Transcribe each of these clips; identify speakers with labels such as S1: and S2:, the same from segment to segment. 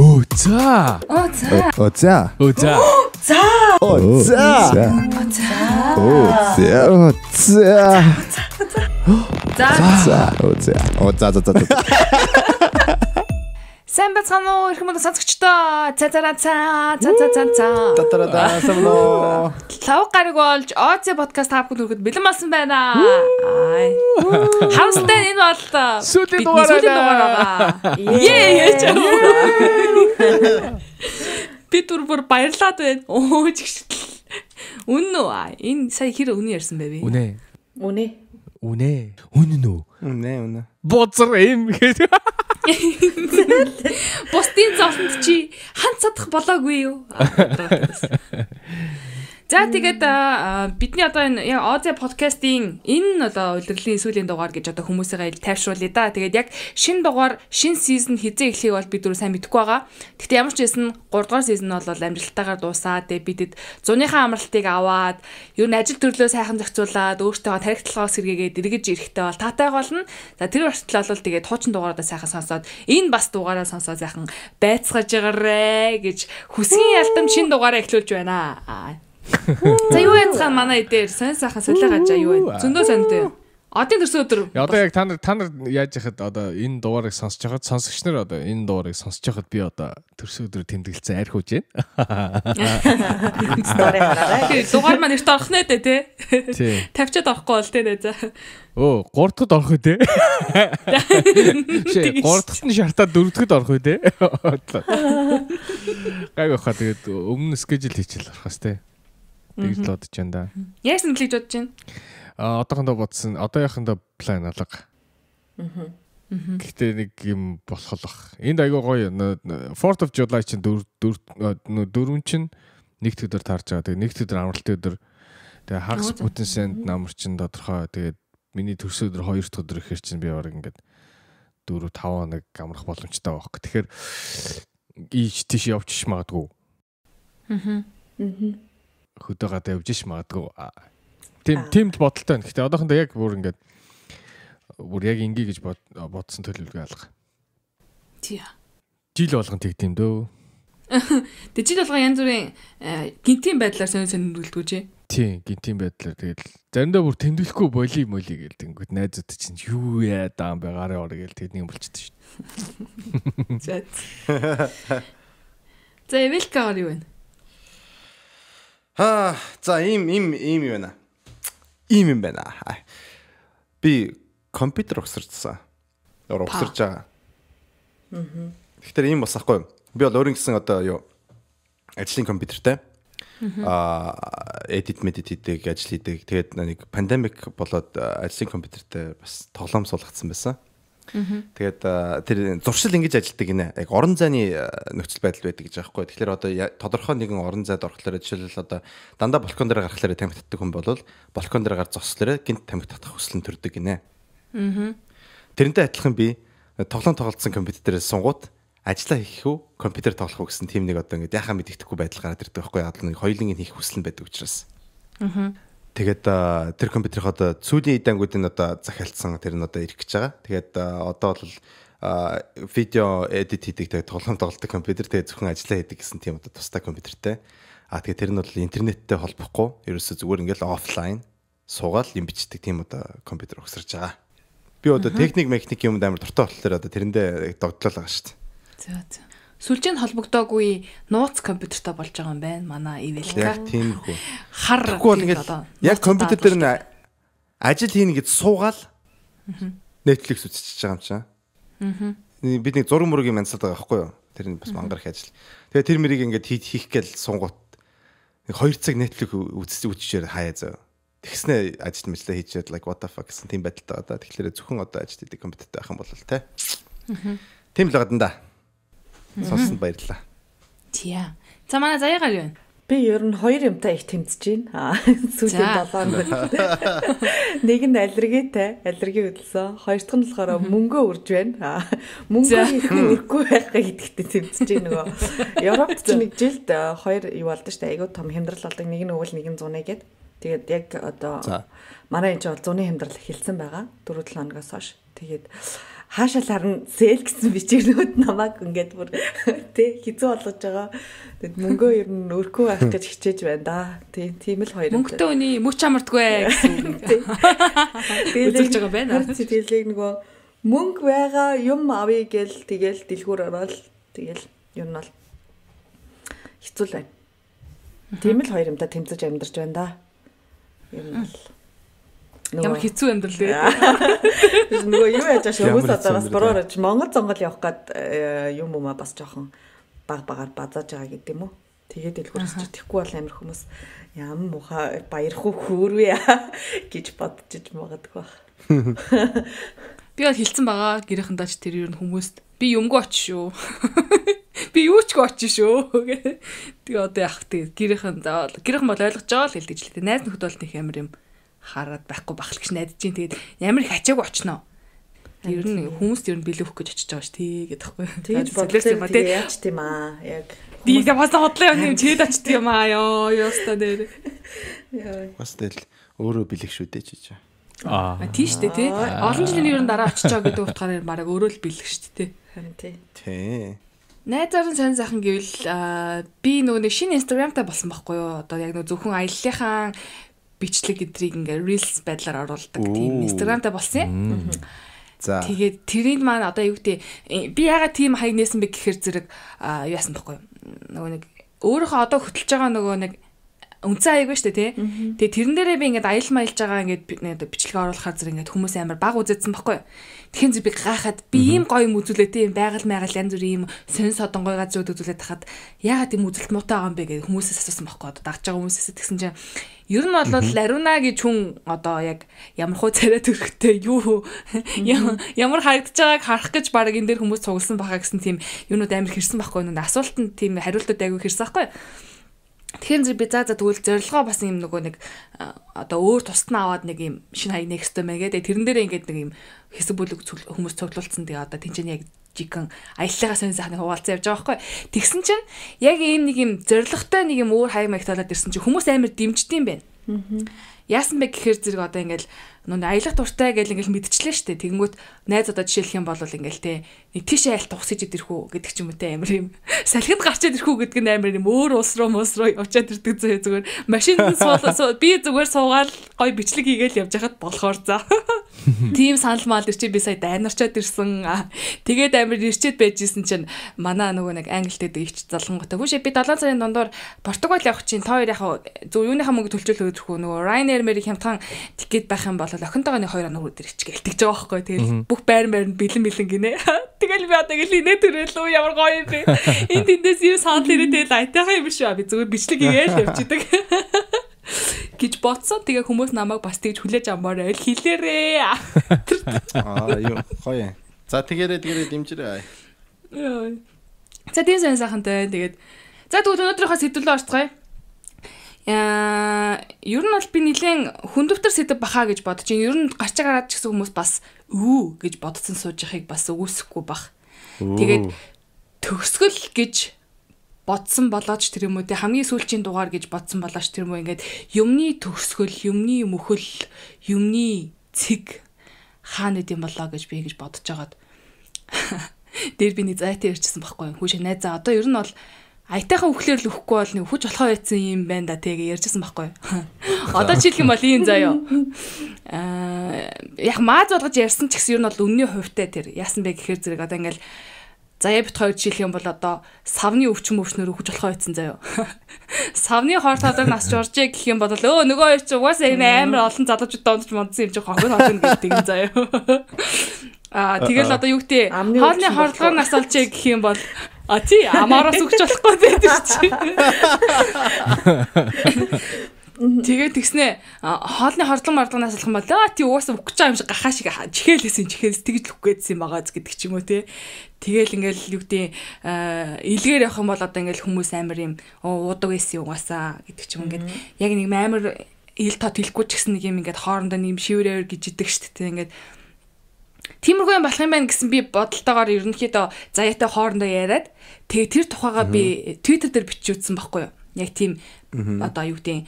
S1: Оо за. Оо за. Оо за. Оо
S2: за. За. Оо за. Оо за. Оо за. Оо за. За. За. Оо за. Оо за. За за за за.
S3: Сайн бацхан уу ирэх мөндө сонсогчдоо. За за за за за за за. Татарада
S4: самно.
S3: Лав гараг болж ОЦ подкаст таавах хүрэхэд бэлэн болсон байна.
S4: Ай.
S3: Хамстай энэ бол э, сүүлийн дугаар аа.
S4: Ее яж.
S3: Би түр бүр баярлаад байна. Өө чигшл. Үнэн үү? Энэ сая хэр үнэн ярьсан байв? Үнэ. Үнэ.
S1: Үнэ. Үнэн үү? Үнэ, үнэ. Бузар юм гэдэг.
S3: Бусдын зовлонд чи хан цадах болоогүй юу? За тэгээд бидний одоо энэ яг Озе подкастын энэ одоо улирлын сүүлийн дугаар гэж одоо хүмүүсээ тайшруулъя да. Тэгээд яг шин дугаар, шин сизон хизээ эхлэхийг бол бид дөрөв сайн мэдэхгүй байгаа. Гэхдээ ямар ч байсан 3 дугаар сизон нь бол амжилттайгаар дуусаад тэгээд бидэд зуныхаа амралтыг аваад ер нь ажил төрлөө сайхан зохицуулаад өөртөө тарих толгоос сэргээгээд эргэж ирэхтэй бол таатай болно. За тэр өртөл бол тэгээд хуучин дугаараа сайхан сонсоод энэ бас дугаараа сонсоод сайхан байцгааж ягарэ гэж хүсгийн ялдам шин дугаараа эхлүүлж байна. За юу яцхан манай эдээр сайн сайхан солио гажаа юу байна? Зөндөө сонтой. Одын төрсөн өдөр. Э, одоо
S1: яг та нар та нар яаж яхад одоо энэ дугаарыг сонсож хахад сонсогч нар одоо энэ дугаарыг сонсож хахад би одоо төрсөн өдрөөр тэмдэглэсэн арх ууж байна. Дугаар
S3: маань эрт орох нэ дээ тий. Тавчаад орохгүй бол тий нэ за.
S1: Оо, 3 дахьд орох үү те? Шээ, 3 дахьд нь шартаа 4 дахьд орох үү те? Гайг واخа тэгээд өмнө скежл хийчихэл орох хэвчээ би л бодож байна да.
S3: Яаж нөлөж бодож байна?
S1: А одоохондоо бодсон. Одооохондоо план алга.
S4: Аа. Гэхдээ
S1: нэг юм болохлох. Энд айгүй гоё. Fourth of July чинь дөрв дөрвөн чинь нэгд өдөр таарч байгаа. Тэгээ нэгд өдөр амралтын өдөр. Тэгээ хагас бүтэн санд намар чинь тодорхой. Тэгээ миний төрсө өдөр хоёр дахь өдөр ихэр чинь би баг ингээд 4 5 хоног амрах боломжтой байгаа хөөх. Тэгэхээр ийж тийш явчих магадгүй.
S4: Аа. Аа
S1: хөдөө гадаа явж ш магадгүй. Тийм тийм л бодолтой байна. Гэхдээ одоохондоо яг бүр ингээд бүр яг ингээ гэж бодсон төлөвлөгөө алга. Тийм. Жил болгон тэг тийм дөө.
S3: Тэг жил болгон янз бүрийн э, гинтийн байдлаар сонир сонирхолдгоо чи.
S1: Тийм, гинтийн байдлаар тэгэл заримдаа бүр тэмдэглэхгүй боли моли гээл тэнгүүд найзууд чинь юу яа даан байгаарэ ор гээл тэдний болчихдээ шүү. За.
S3: За, Эвелка ор юу вэ?
S2: Аа за им им им юм байна. Им юм байна. Би компьютер угсарчсан. Өөр угсарч байгаа. Мм. Тэгэхээр им бас ахгүй. Би бол өөрийн гэсэн одоо юу ажлын компьютертэй. Аа edit medit хийдэг, ажил хийдэг. Тэгээд нэг пандемик болоод э, ажлын компьютертэй бас тоглоом суулгацсан байсан. Тэгээд тэр зуршил ингэж ажилдаг гинэ. Яг орон зайны нөхцөл байдал байдаг гэж аахгүй. Тэгэхээр одоо тодорхой нэгэн орон зайд орохлоор жишээлбэл одоо дандаа балкон дээр гарахлаар тамхи татдаг хүн бол балкон дээр гар зогслоо гинт тамхи татах хүсэл нь төрдөг гинэ. Аа. Тэрнтэй адилхан би тоглоом тоглолцсон компьютер дээр сунгуут ажиллаа хийх үү компьютер тоглох уу гэсэн тийм нэг одоо ингэ яхаа мэддэхгүй байдал гараад ирдэг байхгүй яагаад нэг хоёулынгийн хийх хүсэл нь байдаг учраас. Аа. Тэгээд тэр компьютерийн одоо сүүлийн эдангууд нь одоо захиалсан тэр нь одоо ирэх гэж байгаа. Тэгээд одоо бол видео эдит хийдэг тэгээд тоглоом тоглодог компьютер тэгээд зөвхөн ажиллаа хийдэг гэсэн тийм одоо тустай компьютертэй. А тэгээд тэр нь бол интернеттэй холбохгүй. Ерөөсөө зүгээр ингээл офлайн суугаал юм бичдэг тийм одоо компьютер өгсөрж байгаа. Би одоо техник механик юмд амар дуртай болохоор одоо тэрэндээ догдлол байгаа шүү дээ. За
S3: за сүлжээ нь холбогдоогүй нууц компьютертай болж байгаа юм байна. Манай Ивэлка. Яг тийм
S2: хөө. Хар. Тэгвэл ингээд яг компьютер дээр нь ажил хийнэ гэж суугаал Netflix үзчихэж байгаа юм чам. Аа. Бид нэг зураг мөрөгийн мандсаад байгаа байхгүй юу? Тэр нь бас мангарах ажил. Тэгээ тэр мөрийг ингээд хийх хийх гээл сунгуут. Нэг 2 цаг Netflix үзэж үзчихээр хаяа зав. Тэгснэ ажил мэлээ хийчихэд like what the fuck гэсэн тийм байдалтай одоо тэгэхээр зөвхөн одоо ажил хийдэг компьютертэй байх юм бол тэ. Аа. Тийм л байгаа дандаа. Сонсонд баярлалаа.
S3: Тийм. За манай заяагаар юу вэ? Би ер нь хоёр юмтай
S5: их тэмцэж байна. Сүүлийн 7
S2: хоногт.
S5: Нэг нь аллергитэй, аллерги хөдөлсөн. Хоёр дахь нь болохоор мөнгөө үрж байна. Мөнгөө ихгүй ихгүй байхаа гэдэгтээ тэмцэж байна нөгөө. Европт ч нэг жилд хоёр юу болдсон шүү дээ. Айгуу том хямдрал болдог. Нэг нь өвөл, нэг нь зуны гэд. Тэгээд яг одоо манай энэ ч бол зуны хямдрал эхэлсэн байгаа. 4 7 хоногоос хойш. Тэгээд хаашаа харна сэл гэсэн бичгнүүд намайг ингээд бүр тий хизүү болгож байгаа. Тэгэд мөнгөө ер нь өрхөө авах гэж хичээж байна да. Тий тийм л хоёр. Мөнгөтэй
S3: үний мөч амардгүй гэсэн. Үзүүлж байгаа
S5: байна. Сэтгэлийг нөгөө мөнгө байгаа юм авъя гэл тэгэл дэлгүүр ороод тэгэл ер нь бол хэцүү л байна. Тийм л хоёр юмдаа тэмцэж амьдарч байна да. Ер нь бол
S4: Ямар хэцүү амьдрал
S5: дээ. Нөгөө юу яаж ааш хүмүүс одоо бас буруу орж Монгол Монгол явах гээд э, юм уу ма бас жоохон баг багаар базааж байгаа гэдэг юм уу? Тэгээд дэлгүүрсч тэгэхгүй бол амир хүмүүс ямар муха баярхуу хөөрвэ гэж бодчих магадгүй баг.
S3: Би бол хилцэн байгаа гэрийнхэндээ ч тэр юу хүмүүст би юмгүй очиж шүү. Би юу ч очиж шүү. Тэгээ одоо яах вэ? Гэрийнхэн заавал гэрийнхэн бол ойлгож байгаа л хэлдэж лээ. Найз нөхдөд бол нэг амир юм хараад байхгүй бахал гэж найдаж дээ. Тэгээд ямар их ачааг очноо. Ер нь хүмүүст ер нь билээх гэж очиж байгаа ш тийгээд байхгүй. Тэгээд бодлоо юм аа тий. Яач тийм аа. Яг Би бас хотлоо юм чэд очт юм аа ёо ёстой
S5: дээр.
S2: Бас тэл өөрөө бэлэх шүү дээ чиж. Аа. Тийш дээ тий. Олон жилийн ер нь дараа очиж байгаа гэдэг
S3: утгаараа мараг өөрөө л бэлэх шүү дээ тий. Харин тий. Тий. Найзаар нь сонь сайхан гэвэл би нөгөө нэг шинэ инстаграмтай болсон байхгүй юу? Одоо яг нөгөө зөвхөн аяллахын бичлэг эдрийг ингээ reels байдлаар оруулдаг тийм инстаграмтай болсон юм. За. Тэгээд тэрийг маань одоо юу гэдэг би яагаад тийм хаяг нээсэн бэ гэхээр зэрэг яасан баггүй. Нөгөө нэг өөрийнхөө одоо хөтлж байгаа нөгөө нэг үнцэн аяг штэ тий. Тэгээ тэрэн дээрээ би ингээд аял маялж байгаа ингээд бичлэг оруулахаар зэрэг ингээд хүмүүс амар баг үзэдсэн баггүй. Тэгхийн зү би гахаад би ийм гоё юм үзүүлээтэй юм байгаль маягаар янз бүрийн юм сонь содон гоё газрууд үзүүлээд хахад яагаад юм үзэлт муутай байгаа юм бэ гэдэг хүмүүсээс асуусан байхгүй одоо дагж байгаа хүмүүсээс тэгсэн чинь ер нь бол Ларуна гэж хүн одоо яг ямар хуу царай төрхтэй юу ямар харагдаж байгааг харах гэж баг энэ дээр хүмүүс цугласан баха гэсэн тийм юмнууд амар хэрсэн байхгүй нүн асуултанд тийм хариултууд аягүй хэрсэн байхгүй юу Тэгэхээр би заа за тэгвэл зорилгоо бас юм нөгөө нэг одоо өөр тусна аваад нэг юм шинэ хаяг next юм гэдэг. Тэрэн дээрээ ингээд нэг юм хэсэг бүлэг хүмүүс цуглуулсан. Тэгээ одоо тэнцэн яг жигэн аяллагаа сонь сайхны хуваалцсан явж байгаа байхгүй. Тэгсэн чинь яг ийм нэг юм зоригтой нэг юм өөр хаяг маягталаад ирсэн чинь хүмүүс амар дэмждэг юм байна. Яасан бэ гэхээр зэрэг одоо ингээд нүн аялах дуртай гэж ингээл мэдчихлээ шүү дээ. Тэгэнгүүт найз одоо жишээлх юм бол ингээл те нэг тийш аялт ухсаж идэрхүү гэдэг ч юм уу те амир юм. Салхинд гарчаад ирхүү гэдэг нь амир юм. Өөр улс руу мус руу явчаад ирдэг зөө зүгээр. Машин суул би зүгээр суугаал гой бичлэг хийгээл явж хахад болохоор за. Тим санал мал ирчээ би сая дайнарчаад ирсэн. Тэгээд амир ирчээд байжсэн чинь манай нөгөө нэг англид дэдэг ихч залангуутай. Хүшээ би 7 сарын дундуур Португал явах чинь та хоёр яхаа зөв юуныхаа мөнгө төлчихөл өгөх нөгөө Ryanair мэрийг хямдхан тикет байх юм бол болол охинтойгоо нэг 2 хоног өдөр ичгээл тэгж байгаа байхгүй. Тэгэл бүх байран байранд бэлэн бэлэн гинэ. Тэгэл би одоо гэл хинэ төрөл үү ямар гоё юм бэ. Энд тэндээс юу санал ирээд тэгэл айтайхан юм биш ба би зүгээр бичлэг хийгээл явчихдаг гэж бодсон. Тэгээ хүмүүс намайг бас тэгж хүлээж авмаар байл хэлээрээ.
S2: Аа юу гоё. За тэгээрээ тэгээрээ дэмжирээ.
S3: За тийм сайн сайхантай. Тэгээд за тэгвэл өнөөдрийнхөө сэдвлөө орцгоё ер нь бол би нэгэн хүндөвтөр сэдв баха гэж бодож ин ер нь гарч гараад ч гэсэн хүмүүс бас өө гэж бодсон сууж яхийг бас өгөөсөхгүй бах. Тэгээд төгсгөл гэж бодсон болооч тэр юм үү те хамгийн сүүлчийн дугаар гэж бодсон болооч тэр юм уу ингээд юмны төгсгөл, юмны мөхөл, юмны цэг хаана гэдэм болоо гэж би гэж бодож жагаад дээр би нэг зайтай ярьчихсан байхгүй юу. Хүүш найзаа одоо ер нь бол аятайхан өхлөөр л өөхгүй бол нэг хүч болохоо байсан юм байна да тэгээ ярьжсэн байхгүй. Одоо ч хэлэх юм бол ийм заяо. Аа э, яг мааз болгож ярьсан ч гэсэн ер нь бол үнний хувьтай тэр яасан бэ гэхээр зэрэг одоо ингээл заяа бит хоёр жишээлх юм бол одоо савны өвчин мөвчнөр өгч болохоо байсан заяо. Савны хорт ходог насч уржээ гэх юм бол өө нөгөө хоёр чи угаасаа юм амар олон залуучууд дондч мондсон юм чи хонхон хонхон гэдэг юм заяо. Аа тэгэл одоо юу гэдэг хоолны хорлогоо нас олжээ гэх юм бол А тий
S4: амаараас өгч болохгүй байдаг чи.
S3: Тэгээ тэгснэ хоолны хордлон мордлоноос алхан болоо тий угаасаа өгч байгаа юм шиг гахаа шиг чихэлсэн чихэлс тэгж л үхгээдсэн байгаа зү гэдэг ч юм уу тий. Тэгэл ингээл юу гэдэг илгээр явах юм бол одоо ингээл хүмүүс амар юм уудаг байсан угаасаа гэдэг ч юм ингээд яг нэг амар ил тот хэлэхгүй ч гэсэн нэг юм ингээд хоорондоо нэм шиврээр гэж идэг штт тий ингээд Тиймэрхүү юм болох юм байна гэсэн би бодолтойгоор ерөнхийдөө заяатай хоорондоо яриад тэгээ тэр тухайгаа би Twitter дээр бичижүүлсэн байхгүй юу. Яг тийм одоо юу гэдэг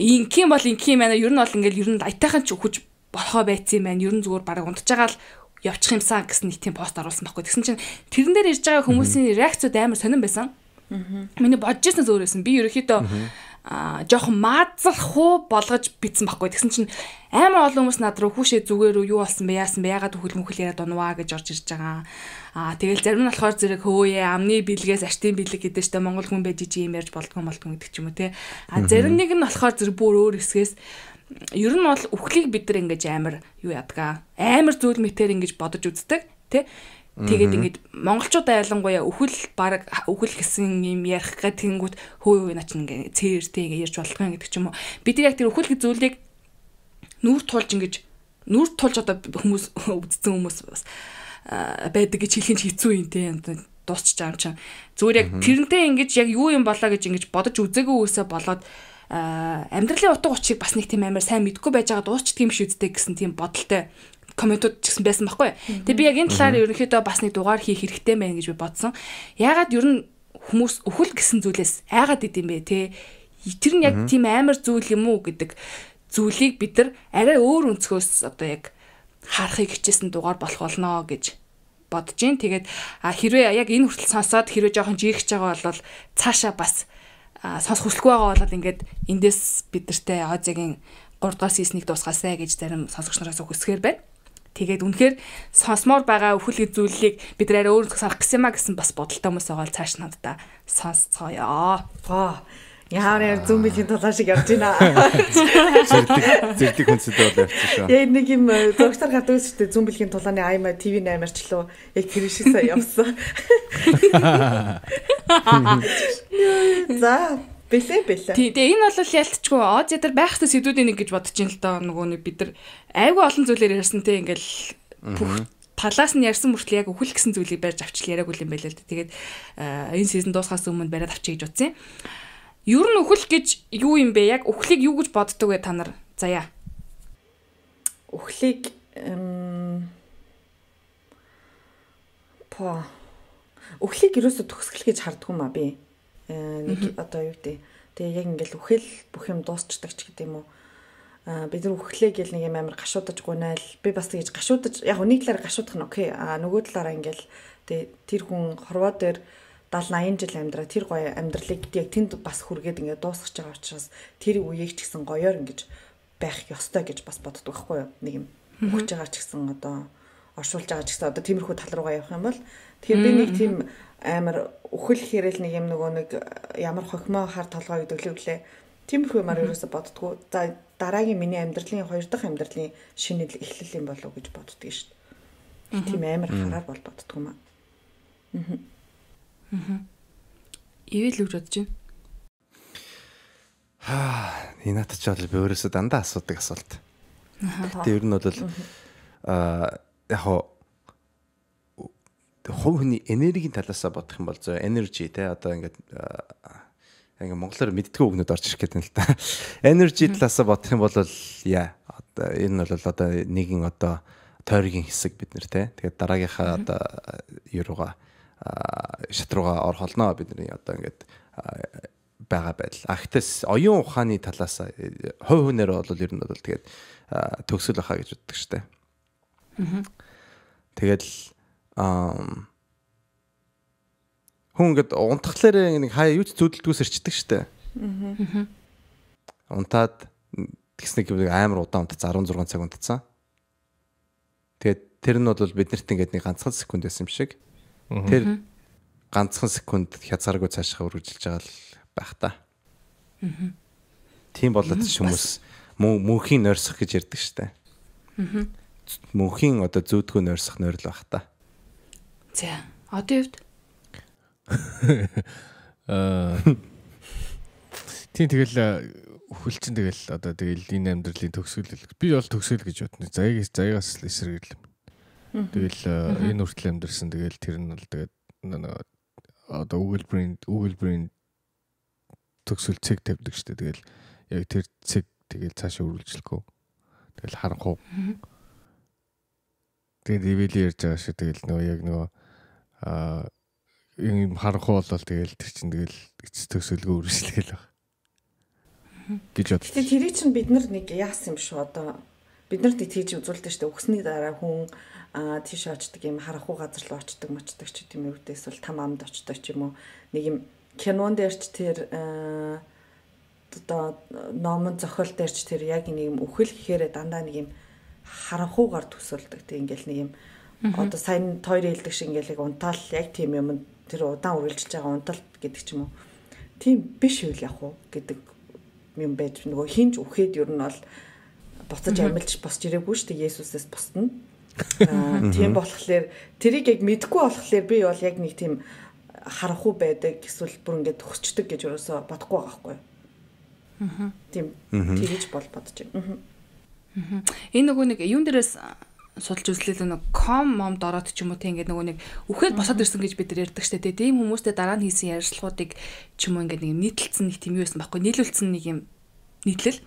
S3: ингийн бол ингийн байна. Ер нь бол ингээл ер нь айтайхан ч хүч болохоо байцсан юм байна. Ер нь зүгээр бараг унтжагаал явчих юмсан гэсэн нийтийн пост оруулсан байхгүй. Тэгсэн чинь тэрэн дээр ирж байгаа хүмүүсийн реакцуд амар сонирн байсан. Миний бодож ирсэн зөөрөөсөн. Би ерөөхдөө жоохон маазлах уу болгож битсэн байхгүй. Тэгсэн чинь амар олон хүмүүс над руу хүүшээ зүгээр үү юу болсон бэ яасан бэ ягаад хөл мөхөл яриад унваа гэж орж ирж байгаа. Аа тэгэл зарим нь болохоор зэрэг хөөе амны бэлгээс аштын бэлэг гэдэг чинь Монгол хүн байж ийм ярьж болдгоо болдгоо гэдэг ч юм уу те. Аа зарим нэг нь болохоор зэрэг бүр өөр хэсгээс ер нь бол үхлийг бид нар ингэж амар юу ядгаа амар зүйл мэтэр ингэж бодож үздэг те. Тэгээд ингээд монголчуудаа ялангуяа өхөл баг өхөл гэсэн юм ярих гад тэнгүүт хөөе наа чинь ингээд цээртэй ингээд ярьж болгоо гэдэг ч юм уу. Бид яг тэр өхөл гэх зүйлийг нүур тулж ингээд нүур тулж одоо хүмүүс үздсэн хүмүүс бас байдаг гэж хэлэх нь хэцүү юм те дуусч байгаа юм чинь.
S4: Зүгээр яг тэрнтэй
S3: ингээд яг юу юм болоо гэж ингээд бодож үзээгүй үсээ болоод амьдралын утга учийг бас нэг тийм амар сайн мэдгүй байж байгаа дуусчдаг юм шүүдтэй гэсэн тийм бодолтой комментууд ч гэсэн байсан байхгүй. Тэгээ би яг энэ талаар ерөнхийдөө бас нэг дугаар хийх хэрэгтэй мэн гэж би бодсон. Ягаад ер нь хүмүүс өхөл гэсэн зүйлээс айгаад идэм бэ те. Тэр нь яг тийм амар зүйл юм уу гэдэг зүйлийг бид нар арай өөр өнцгөөс одоо яг харахыг хичээсэн дугаар болох болно гэж бодож гин. Тэгээд хэрвээ яг энэ хүртэл сонсоод хэрвээ жоохон жирэгч байгаа бол цаашаа бас сонсох хүсэлгүй байгаа бол ингээд эндээс бидэртэй Озегийн 3 дугаар сисныг дуусгаасай гэж зарим сонсогч нараас хүсгээр байна. Тэгээд үнэхээр сонсмоор байгаа өхөл зүйлийг бид нээр өөрөө сарах гэсэн юм а гэсэн бас бодолтой хүмүүс байгаа л цааш надаа сонсцооё. Оо. Яагаад яа зүүн билийн
S5: тулаа шиг явж байна. Зэрдэг зэрдэг хүнсэд бол явчихсан шүү. Яг нэг юм э, зургатар гардаг шүү дээ. Зүүн билийн тулааны аймаа ТV 8-аар ч лөө яг тэр шиг сая явсан.
S3: За Бэлээ бэлээ. Тий, тэгээ энэ бол ялтчгүй Оз ядар байх ёстой сэдвүүдийн нэг гэж бодож ин л доо нөгөө нэг бид нар айгүй олон зүйлээр ярьсан те ингээл бүх талаас нь ярьсан мөртлөө яг үхэл гэсэн зүйлийг барьж авчил яриаг үл юм байлаа л да. Тэгээд энэ сизон дуусахаас өмнө бариад авчиж гэж утсан. Ер нь үхэл гэж юу юм бэ? Яг үхлийг юу гэж боддог вэ та нар? Заяа. Үхлийг по
S5: үхлийг юу өсө төгсгөл гэж хардггүй ма би нэг одоо юу гэдэг тэгээ яг ингээл үхэл бүх юм дуусчдаг ч гэдэг юм уу а бид нар үхлээ гэл нэг юм амар гашуудаж гунайл би бас тэгж гашуудаж яг нэг талаараа гашуудах нь окей а нөгөө талаараа ингээл тэгээ тэр хүн хорвоо дээр 70 80 жил амьдраа тэр гоё амьдралыг яг тэнд бас хүргээд ингээд дуусгаж байгаа учраас тэр үеийг ч гэсэн гоёор ингэж байх ёстой гэж бас боддог байхгүй юу нэг юм өгч байгаа ч гэсэн одоо оршуулж байгаа ч гэсэн одоо тиймэрхүү тал руугаа явах юм бол тэгэхээр би нэг тийм амар үхэл хэрэл нэг юм нөгөө нэг э, ямар хохимоо хар толгой өгдөглөө гэлээ. Тиймэрхүү маар ерөөсө боддгоо. За дараагийн миний амьдралын хоёр дахь амьдралын шинэл эхлэл юм болов уу гэж боддгийг шүү
S4: дээ. Тийм амар хараар
S5: бол боддгоо маа. Аа.
S3: Аа. Ивэл үг бодож байна.
S2: Аа, Инат ч бол би өөрөөсөө дандаа асуудаг асуулт. Гэтэ ер нь бол аа яг тэг хувь хүний энергийн талаас бодох юм бол зөө energy те одоо ингээд ингээ монголоор мэддгүй үгнүүд орж ирэх гэдэг юм л та. Energy талаас бодох юм бол яа одоо энэ бол одоо нэгэн одоо тойргийн хэсэг бид нэр те. Тэгээд дараагийнхаа одоо юуруугаа шат руугаа ор холноо бидний одоо ингээд байгаа байдал. А гэтэл оюун ухааны талаас э, хувь хүнээр бол ер нь бол тэгээд төгсөл баха гэж боддог штэ. Тэгэл хүн ингээд унтахлаарэ нэг хаяа юу ч зөдөлдгөөс ирчдэг штэ.
S4: Аа.
S2: Унтаад тэгснэг юм амар удаан унтац 16 цаг унтацсан. Тэгээд тэр нь бол биднэрт ингээд нэг ганцхан секунд байсан юм шиг. Тэр ганцхан секунд хязгааргүй цаашаа үргэлжилж байгаа л байх та. Аа. Тийм болоод ч хүмүүс мөнхийн нойрсох гэж ярьдаг штэ. Аа. Мөнхийн одоо зөөдгөө нойрсох нойрл байх та. Аа
S3: За. Одоо юувд? Аа.
S2: Э, Тийм тэгэл э,
S1: хөл чинь тэгэл одоо тэгэл энэ амьдралын төгсгөл би бол төгсгөл гэж бодно. Заагаас заагаас л эсрэгэл. Тэгэл э, энэ үртэл амьдэрсэн тэгэл тэр нь бол тэгээд одоо Google brand Google brand төгсгөл цэг тавьдаг штэ тэгэл яг тэр цэг тэгэл цаашаа үргэлжлэхгүй. Тэгэл харанхуу. Тэгээд ивэл ярьж байгаа шиг тэгэл нөгөө яг нөгөө аа э, юм харанхуу болол тэгэл тэр чинь тэгэл эцэс төсөөлгөө үргэлжлэхэл баг. гэж бод. Гэтэ
S5: тэрийг чинь бид нар нэг яасан юм шүү одоо бид нар тэг тийж үзүүлдэг шүү дээ. Өгснэг дараа хүн аа тийш очдаг юм харанхуу газар руу очдаг мочдаг ч гэдэм юм үгдээс бол там амд очдог ч юм уу. Нэг юм кинон дээрч тэр одоо номон зохиол дээрч тэр яг нэг юм өхөл гэхээрээ дандаа нэг юм харанхуугаар төсөөлдөг. Тэг ингээл нэг юм Одоо сайн тойр хэлдэг шиг ингээл яг унтаал яг тийм юм тэр удаан үргэлжилж байгаа унталт гэдэг ч юм уу. Тийм биш үйл яг уу гэдэг юм байж нөгөө хинж үхээд ер нь бол буцаж амилж босч ирээгүй шүү дээ Есүсээс босдно. Аа тийм болохоор тэрийг яг мэдгүй болохоор би бол яг нэг тийм харахгүй байдаг эсвэл бүр ингээд төгсчдөг гэж ерөөсө бодохгүй байгаа хгүй.
S3: Аа. Тийм.
S4: Тэгэж
S5: бол бодож
S3: байна. Аа. Энэ нөгөө нэг юун дээрээс судалж үзлээ л нэг ком момд ороод ч юм уу те ингээд нөгөө нэг үхээд босоод ирсэн гэж бид нар ярьдаг штэ те тийм хүмүүстэй дараа нь хийсэн ярилцлагуудыг ч юм уу ингээд нэг нийтлэлсэн нэг тийм юу байсан байхгүй нийлүүлсэн нэг юм нийтлэл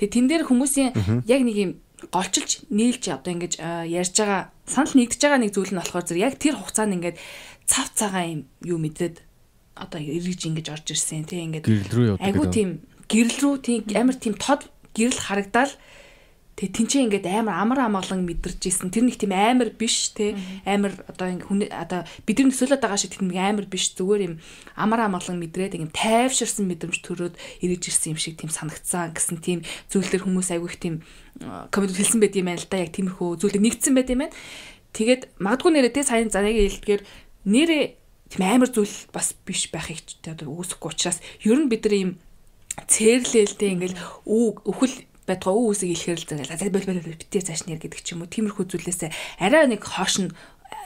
S3: тэгээ тэн дээр хүмүүсийн яг нэг юм голчилж нийлж одоо ингээд ярьж байгаа санал нэгдэж байгаа нэг зүйл нь болохоор зэрэг яг тэр хугацаанд ингээд цав цагаан юм юу мэдрээд одоо эргэж ингэж орж ирсэн те ингээд гэрэл рүү явдаг айгу тийм гэрэл рүү тийм амар тийм тод гэрэл харагдаад Тэгээ тэнцээ ингээд амар амар амгалан мэдэрч исэн. Тэр нэг тийм амар биш те. Амар одоо ингээд одоо бидний төсөөлөд байгаа шиг тийм амар биш зүгээр юм амар амгалан мэдрээд ингээд тайвширсан мэдрэмж төрөөд ирэж ирсэн юм шиг тийм санагцсан гэсэн тийм зүйлдер хүмүүс айгүйх тийм коммент хэлсэн байт юм байна л да. Яг тиймэрхүү зүйлд нэгдсэн байт юм байна. Тэгээд магадгүй нэрээ те сайн заныг хэлдгээр нэрээ тийм амар зүйл бас биш байхыг одоо үүсэхгүй учраас ер нь бид нар ийм цэрлэлтэй ингээл үг өхөл байтугай өө үсэг илхэрэл зангал за битээ цааш нэр гэдэг ч юм уу тиймэрхүү зүйлээс арай нэг хоош нь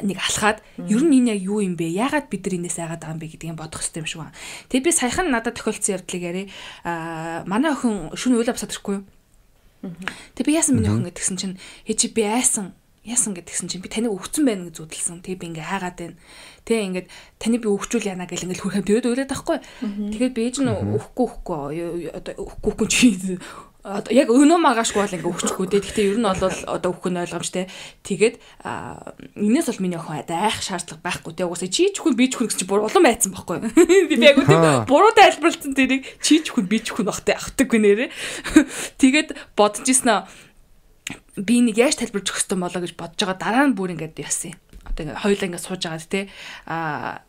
S3: нэг алхаад ер нь энэ яг юу юм бэ? Яагаад бид нар энэс айгаад байгаа юм бэ гэдгийг бодох хэрэгтэй юм шиг байна. Тэгээ би саяхан надад тохиолдсон явдлыг яриа. Аа манай охин шөнө уйлаа босаад ирэхгүй юу? Тэгээ би яасан миний охин гэдгсэн чинь хэ чи би айсан яасан гэдгсэн чинь би таныг өгцөн байна гэж зүтэлсэн. Тэгээ би ингээ хайгаад байна. Тэгээ ингээд таны би өгчүүл яана гэл ингээд хүрхэм тэрд уйлаад байхгүй. Тэгээд би ээж нь өөхгүй өөхгүй одоо өөхгүй өөхгүй чи одоо яг өнөө магашгүй бол ингээ өгчихгүй дээ. Гэхдээ ер нь бол одоо өгөх нь ойлгомжтой. Тэгээд энэс бол миний охин айх шаардлага байхгүй те. Угсаа чи ч хүн би ч хүн гэж бүр улам байцсан байхгүй. Би яг үгүй буруу тайлбарлсан тэрийг чи ч хүн би ч хүн ахтай автаггүй нэрэ. Тэгээд бодож ирсэн аа би нэг яаж тайлбарж өгөх юм болоо гэж бодож байгаа дараа нь бүр ингээд яасан юм. Одоо ингээд хоёулаа ингээд сууж байгаа тий. Аа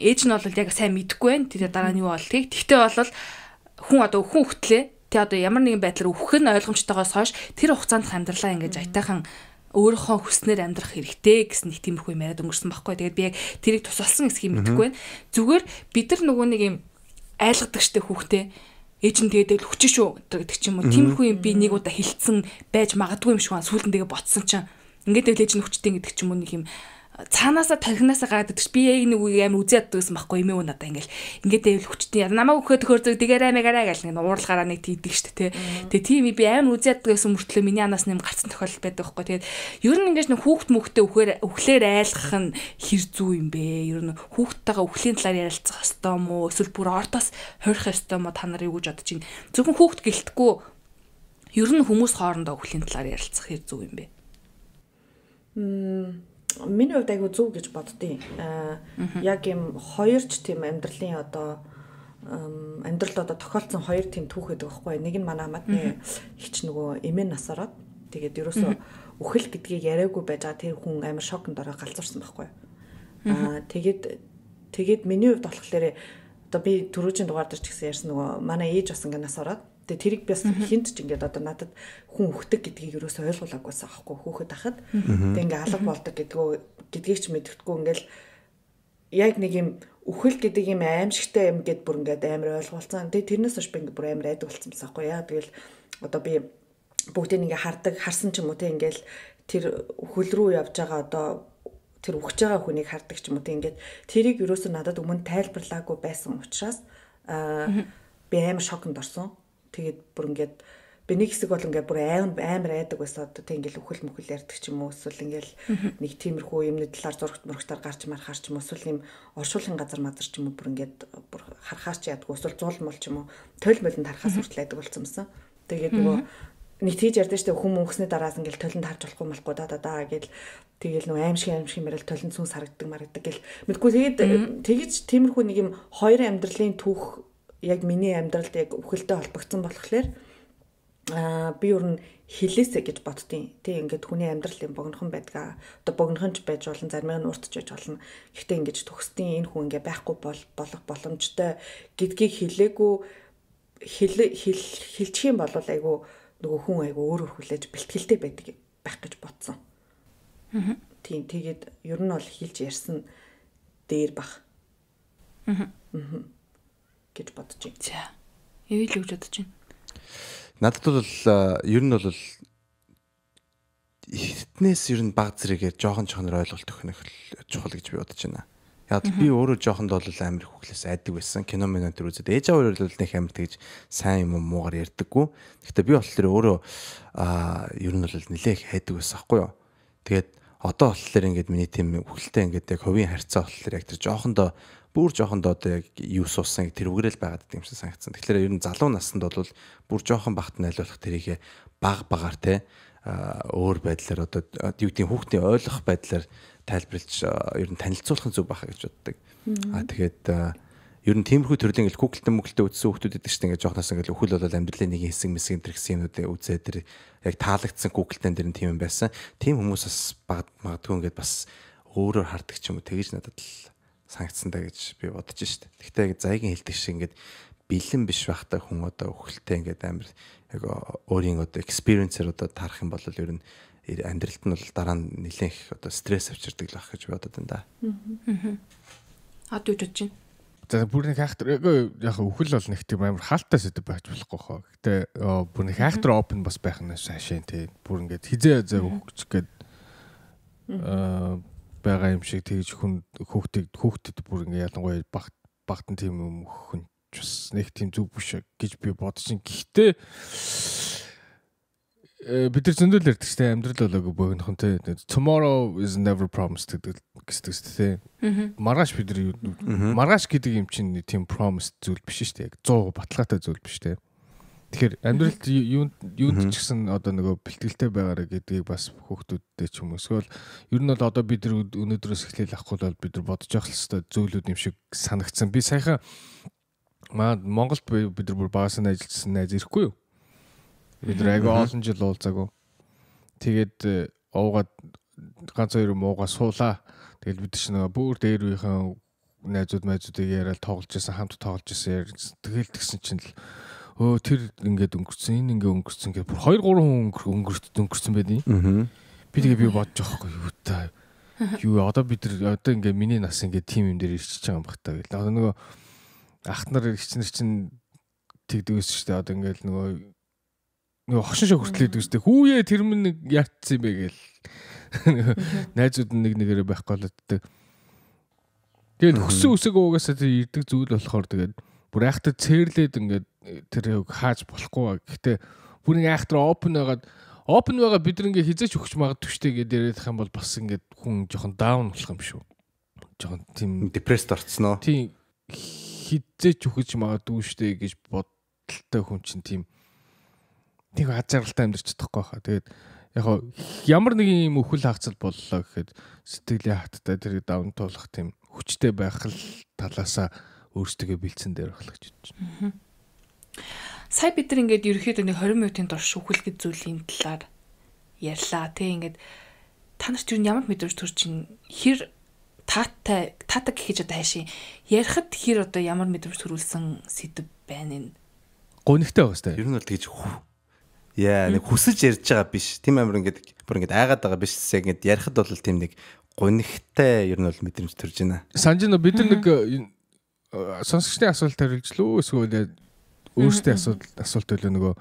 S3: ээж нь бол яг сайн мэдэхгүй байна. Тэгээд дараа нь юу болтыг. Тэгтээ бол хүн одоо хүн хөтлөө Тэ одоо ямар нэгэн байдлаар өвхөх нь ойлгомжтойгоос хойш тэр хугацаанд амьдралаа ингэж айтайхан өөрийнхөө хүснээр амьдрах хэрэгтэй гэсэн нэг тийм их юм яриад өнгөрсөн байхгүй. Тэгээд би яг тэрийг тусалсан хэсгийг мэдэхгүй байна. Зүгээр бид нар нөгөө нэг юм айлгадагчтай хүүхдээ ээж нь тэгээд л хүчин шүү гэдэг ч юм уу. Тиймэрхүү юм би нэг удаа хилцэн байж магадгүй юм шиг байна. Сүүлдэн тэгээд ботсон чинь ингээд л ээж нь хүчтэй гэдэг ч юм уу нэг юм цаанаасаа тархинаасаа гараад идэж би яг нэг үеийг амар үзээд байгаа гэсэн байхгүй юм уу надаа ингээл ингээд дэвэл хүчтэй намайг өгөхөд төхөрдөг дээгээрээ мэгээрээ гэл нэг уурлахаараа нэг тийдэг штэ тэ тэгээ тийм би амар үзээд байгаа гэсэн мөртлөө миний анаас нэм гарцсан тохиолдол байдаг байхгүй тэгээд ер нь ингээд нэг хүүхд мөхтөө өөхөр өглөөр айлгах нь хэр зүү юм бэ ер нь хүүхдтэйгээ өөхлийн талаар ярилцах хэвээр юм уу эсвэл бүр ортоос хойрох хэвээр юм уу та нарыг юу гэж бодож чинь зөвхөн хүүхд гэлтгүү ер нь хүмүүс хоорондоо өөхлийн талаар ярилцах хэр зүү юм бэ миний хувьд айгүй зөв гэж боддیں۔ э,
S5: Яг юм хоёрч тийм амьдралын одоо амьдрал одоо тохиолдсон хоёр тийм түүх гэдэг байхгүй. Нэг нь манай аматны ихч нөгөө эмээ насараад тэгээд ерөөсөө үхэл гэдгийг яриаггүй байж байгаа тэр хүн амар шокнд ороо галзуурсан байхгүй. Аа э, тэгээд тэгээд миний хувьд болохоор одоо би түрүүжийн дугаар дээр ч гэсэн ярьсан нөгөө манай ээж бас ингээ нас ороод Тэгээ тэрийг бас хинт ч ингээд одоо надад хүн өгдөг гэдгийг юу ч ойлгуулаагүй байсан аахгүй хүүхэд ахад. Тэгээ ингээд алга болдог гэдгөө гэдгийг ч мэдгэдэггүй ингээд яг нэг юм үхэл гэдэг юм аимшигтай юм гэд бүр ингээд амар ойлголцсон. Тэгээ тэрнээс хойш би ингээд бүр амар айдаг болсон байсан аахгүй яа. Тэгэл одоо би бүгдийг ингээд хардаг, харсан ч юм уу те ингээд тэр хөл рүү явж байгаа одоо тэр үхэж байгаа хүнийг хардаг ч юм уу те ингээд тэрийг юу ч надад өмнө тайлбарлаагүй байсан учраас аа би амар шоконд орсон. Тэгээд бүр ингээд би нэг хэсэг бол ингээд бүр амар амар айдаг байсан одоо тэг ингээд өхөл мөхөл ярьдаг ч юм уу эсвэл ингээд нэг тиймэрхүү юмны талаар зургт мургтаар гарч мархаар ч юм уу эсвэл юм оршуулгын газар мазар ч юм уу бүр ингээд бүр харахаар ч ядгүй эсвэл зуул мол ч юм уу тойл молинд харахаас хүртэл айдаг болцомсон. Тэгээд нөгөө нэг тийж ярьдэн штэ хүм өнгөснөө дараас ингээл толинд харж болохгүй болохгүй да да да гэл тэгэл нөө аимшиг аимшиг мэрэл толинд сүнс харагддаг марагддаг гэл мэдгүй тэгээд тэгэж тиймэрхүү нэг юм хоёр амьдралын түүх яг миний амьдралд яг өвхөлтэй холбогдсон болохоор аа би юу н хилээсэ гэж боддtiin. Тэ ингээд хүний амьдрал юм богнохон байдгаа. Одоо богнохонч байж болно, зармыг нь уртч байж болно. Гэхдээ ингээд төгсдийн энэ хүн ингээд байхгүй бол болох боломжтой гэдгийг хилээгүй хил хилчих юм бол айгүй нөгөө хүн айгүй өөрөө хүлээж бэлтгэлтэй байдаг байх гэж бодсон. Аа. Тийм тэгээд ер нь бол хилж ярьсан дээр
S3: бах. Аа. Аа гэж бодож байна. За. Эвэл л гэж
S4: бодож байна.
S2: Надад бол ер нь бол хитнээс ер нь баг зэрэгээр жоохон жоохнор ойлголт өгөх чухал гэж би бодож байна. Яг би өөрөө жоохонд бол амир хөвглэс айдаг байсан. Кино мөн төр үзээд ээж аваар бол нэг амир тэгж сайн юм муугар ярддаггүй. Гэхдээ би болохоор өөрөө аа ер нь бол нилээх хайдаг байсан аахгүй юу. Тэгээд одоо болохоор ингээд миний тийм хөвгөлтэй ингээд яг хувийн харьцаа болохоор яг тэр жоохондоо бүр жоохонд одоо яг юу суусан тэрвгэрэл байгаад гэдэг юм шиг санагдсан. Тэгэхээр ер нь залуу наснд бол бүр жоохон бахт найлуулах тэрийг баг багаар те өөр байдлаар одоо дивдийн хүүхдийн ойлгох байдлаар тайлбарлаж ер нь танилцуулах нь зөв баха гэж боддог. Аа тэгээд ер нь тиймэрхүү төрлийн ингээл Google-тэй мөглтэй үдсэн хүүхдүүд гэдэг чинь ингээд жоохноос ингээд өхөл бол амьдралын нэг хэсэг мэсэг энэ гэсэн юмнуудыг үзээд тэр яг таалагдсан Google-тэй дэр нь тийм юм байсан. Тийм хүмүүс бас багд магадгүй ингээд бас өөрөөр хардаг ч юм уу тэгэж надад л санагдсан та гэж би бодож штт. Гэхдээ зайгийн хэлдэг шиг ингээд бэлэн биш байхдаа хүн одоо өхөлтэй ингээд амар яг өөрийн одоо экспириенсээр одоо тарах юм бол ер нь амьдралд нь бол дараа нь нэлээх их одоо стресс авчирдаг л байх гэж бодод энэ да.
S3: Аа. Ад үтж чинь.
S1: За бүр нэг хайхтар яг өхөл бол нэг тийм амар хаалттай сэдв байж болохгүй хоо. Гэтэ бүр нэг хайхтар open бас байх нь шашин тий. Бүр ингээд хизээ зөө өгч гээд аа байгаа юм шиг тэгж хүн хүүхдээ хүүхдэд бүр ингээ ялангуяа багт багтан тийм юм өхөн ч бас нэг тийм зүг биш гэж би бодсон. Гэхдээ э, бид нар зөндөл ярьдаг шүү дээ амьдрал болоогүй богинохон те tomorrow is never promised гэдэг гэсэн шүү дээ маргааш бид нар маргааш гэдэг юм чинь тийм promised зүйл биш шүү дээ яг 100 баталгаатай зүйл биш те Тэгэхээр амьдралд юунд юунд ч гэсэн одоо нөгөө бэлтгэлтэй байгаарэ гэдгийг бас хүүхдүүдтэй ч юм эсвэл ер нь бол одоо бид нар өнөөдрөөс эхлээл авахгүй бол бид нар бодож явах хэвээр зөвлүүд юм шиг санагдсан. Би саяхан маа Монголд бид нар бүр багасаа ажилласан найз ирэхгүй юу? Бид нар агай олон жил уулзаагүй. Тэгээд э, уугаад ганц хоёр муугаа суулаа. Тэгэл бид чинь нөгөө бүр дээр үеийн найзууд найзуудыг яриад тоглож байсан, хамт тоглож байсан. Тэгэл тэгсэн чинь л өө тэр ингээд өнгөрцөн энэ ингээд өнгөрцөн гэх бүр 2 3 хүн өнгөрт өнгөрцөн байдیں۔ Би тэгээ би бодож байгаа хгүй юу та. Юу одоо бид нар одоо ингээд миний нас ингээд тим юм дээр ирчихэж байгаа юм бах та гэл. Одоо нөгөө ахт нар ирчихнэр чинь тэгдэгөөс шүү дээ. Одоо ингээд нөгөө нөгөө хошин шог хүртлээд үзтэй. Хүүе тэр мэн нэг яатсан юм бэ гэл. Найзууд нэг нэгээрээ байхгүй болоод. Тэгээд хөссөн үсэг уугаасаа тэр ирдэг зүйл болохоор тэгээд бүр айхтар цээрлээд ингээд тэр хааж болохгүй. Гэхдээ бүр ингээ айхтар open байгаад open байгаа бид нэг хизээч өгч магадгүй штэ гэдээ яриад хам бол бас ингээ хүн жоохон даун болох юм шүү. Жоохон тийм депрессд орцсон оо. Тийм хизээч өгч магадгүй штэ гэж бодталтай хүн чинь тийм тийм азаргалтай амьдарч чадахгүй хаа. Тэгээд яг ямар нэг юм өхөл хагцал боллоо гэхэд сэтгэлийн хаттай тэр давн туулах тийм хүчтэй байх л талаасаа өөрсдөө бэлдсэн дээр болох гэж
S4: байна
S3: сая бид нар ингээд ерөөхдөө нэг 20 минутын турш үхэл гэж зүйлийн талаар ярьлаа тий ингээд та нарт юу ямар мэдрэмж төрчин хэр таатай таатаг гэхэж одоо хайшин ярихад хэр одоо ямар мэдрэмж төрүүлсэн сэдв байна энэ
S2: гонхтой байгаастай ер нь бол тэгж яа нэг хүсэж ярьж байгаа биш тийм амир ингээд бүр ингээд айгаад байгаа биш гэсэн ингээд ярихад бол тийм нэг гонхтой ер нь бол мэдрэмж төрж байна санжино бид
S1: нар нэг э, э, сонсогчны асуулт хариулж лөө эсвэл Өөртөө асуудал асуулт төлөө нөгөө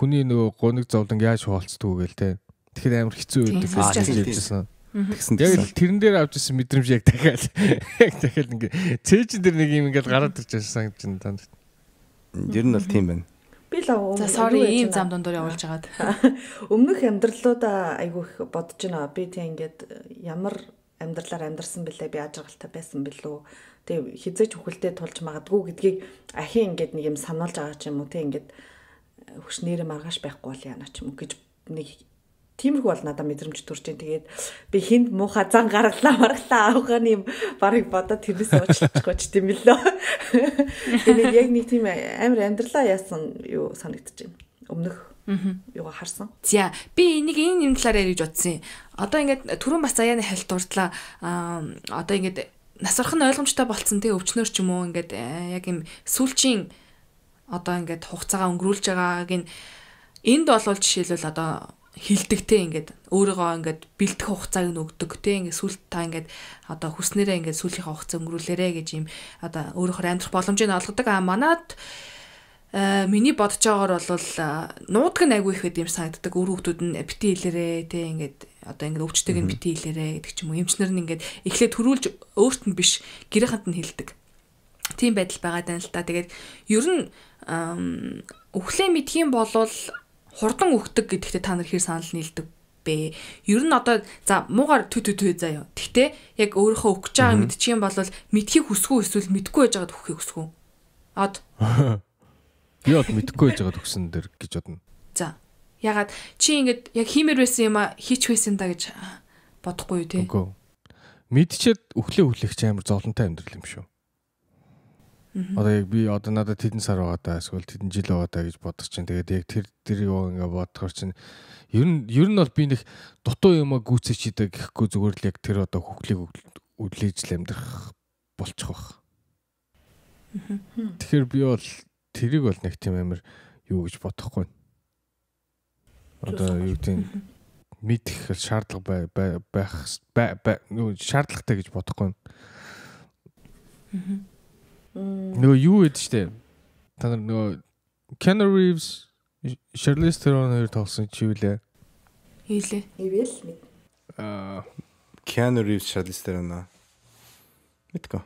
S1: хүний нөгөө гуниг зовлон яаж хуваалцдаг вэ те. Тэгэхээр амар хэцүү үед хэлжсэн. Тэгсэн яг л тэрэн дээр авч ирсэн мэдрэмж яг дахиад яг дахиад ингээ цээжин дэр нэг юм ингээл гараад ирж байсан гэж танд. Тэр нь бол тийм байна.
S5: Би л аа. За sorry ийм зам
S3: дундуур явуулж хагаад.
S5: Өмнөх амьдралуудаа айгүй их бодож байна. Би тийм ингээд ямар амьдралаар амьдарсан бэлээ би ажиглалтаа байсан бэлүү тэг хизээч хөвгөлтэй тулж магадгүй гэдгийг ахин ингээд нэг юм сануулж байгаа ч юм уу тэг ингээд э, хөшнээр маргааш байхгүй бол яана ч юм уу гэж нэг тиймэрхүү бол надад мэдрэмж төрж ин тэгээд би хинд муухай зан гаргалаа маргалаа авахын юм барыг бодоод тэрнээс
S3: уучлахгүй ч тийм билээ.
S5: Тэгээд яг нэг тийм амар амьдралаа яасан юу
S3: санагдчихэв. Өмнөх юугаа харсан. За би энийг энэ юм талаар яриж утсан юм. Одоо ингээд түрүүн бас заяаны хальт дурдлаа одоо ингээд насрах нь ойлгомжтой болцсон тий өвчнөр ч юм уу ингээд э, яг юм сүүлчийн одоо ингээд хугацаагаа өнгөрүүлж байгааг нь энд болвол жишээлбэл одоо хилдэг те ингээд өөрийгөө ингээд бэлдэх хугацааг нь өгдөг те ингээд сүлт та ингээд одоо хүснээрээ ингээд сүлийнхаа хугацаа өнгөрүүлээрэ гэж юм одоо өөрийнхөө амьдрах боломжийг олгодог а манад э миний бодож байгаагаар бол э, нуудаг нь агүй ихэд юм санагддаг өр хүүхдүүд нь бити хэлээрээ те ингээд одоо ингэ өвчтэйг нь бити хэлээрэ гэдэг ч юм уу. Эмчнэр нь ингээд эхлээ төрүүлж өөрт нь биш гэрээхэнд нь хэлдэг. Тийм байдал байгаа даа л та. Тэгээд ер нь өвхлээ мэдхийн болвол хурдан өгдөг гэдэгтээ та нар хэр санал нийлдэг бэ? Ер нь одоо за муугар тө тө тө заяа. Гэхдээ яг өөрийнхөө өгч байгаа мэдчих юм бол мэдхийг хүсгүй эсвэл мэдгүй байж байгаад өгөхийг хүсгүү. Од.
S1: Юу мэдэхгүй байж байгаад өгсөн дэр гэж бодно.
S3: За. Ягаад чи ингээд яг хиймэр байсан юм а хийч байсан да гэж бодохгүй юу те.
S1: Үгүй. Мэдчихэд өглөө хүлээх чи амар зовлонтой амьдрал юм шүү. Одоо яг би одоо надад тэдэн сар байгаа даа эсвэл тэдэн жил байгаа даа гэж бодох чинь тэгээд яг тэр тэр юу ингээ бодохоор чинь ер нь ер нь бол би нэг дутуу юм а гүцээч идэг гэхгүй зүгээр л яг тэр одоо хөвглийг үлээж л амьдрах болчих واخ. Тэгэхээр би бол тэрийг бол нэг тийм амар юу гэж бодохгүй одоо юу гэдэг нь мэдэх шаардлага байх нөгөө шаардлагатай гэж бодохгүй.
S4: Нөгөө
S1: юу гэдэг штэ. Та нар нөгөө Keanu Reeves, Charlize Theron хоёр тоглосон чи юу лээ?
S5: Хийлээ. Ивэл мэд. Аа
S2: Keanu Reeves, Charlize Theron аа. Мэдгүй.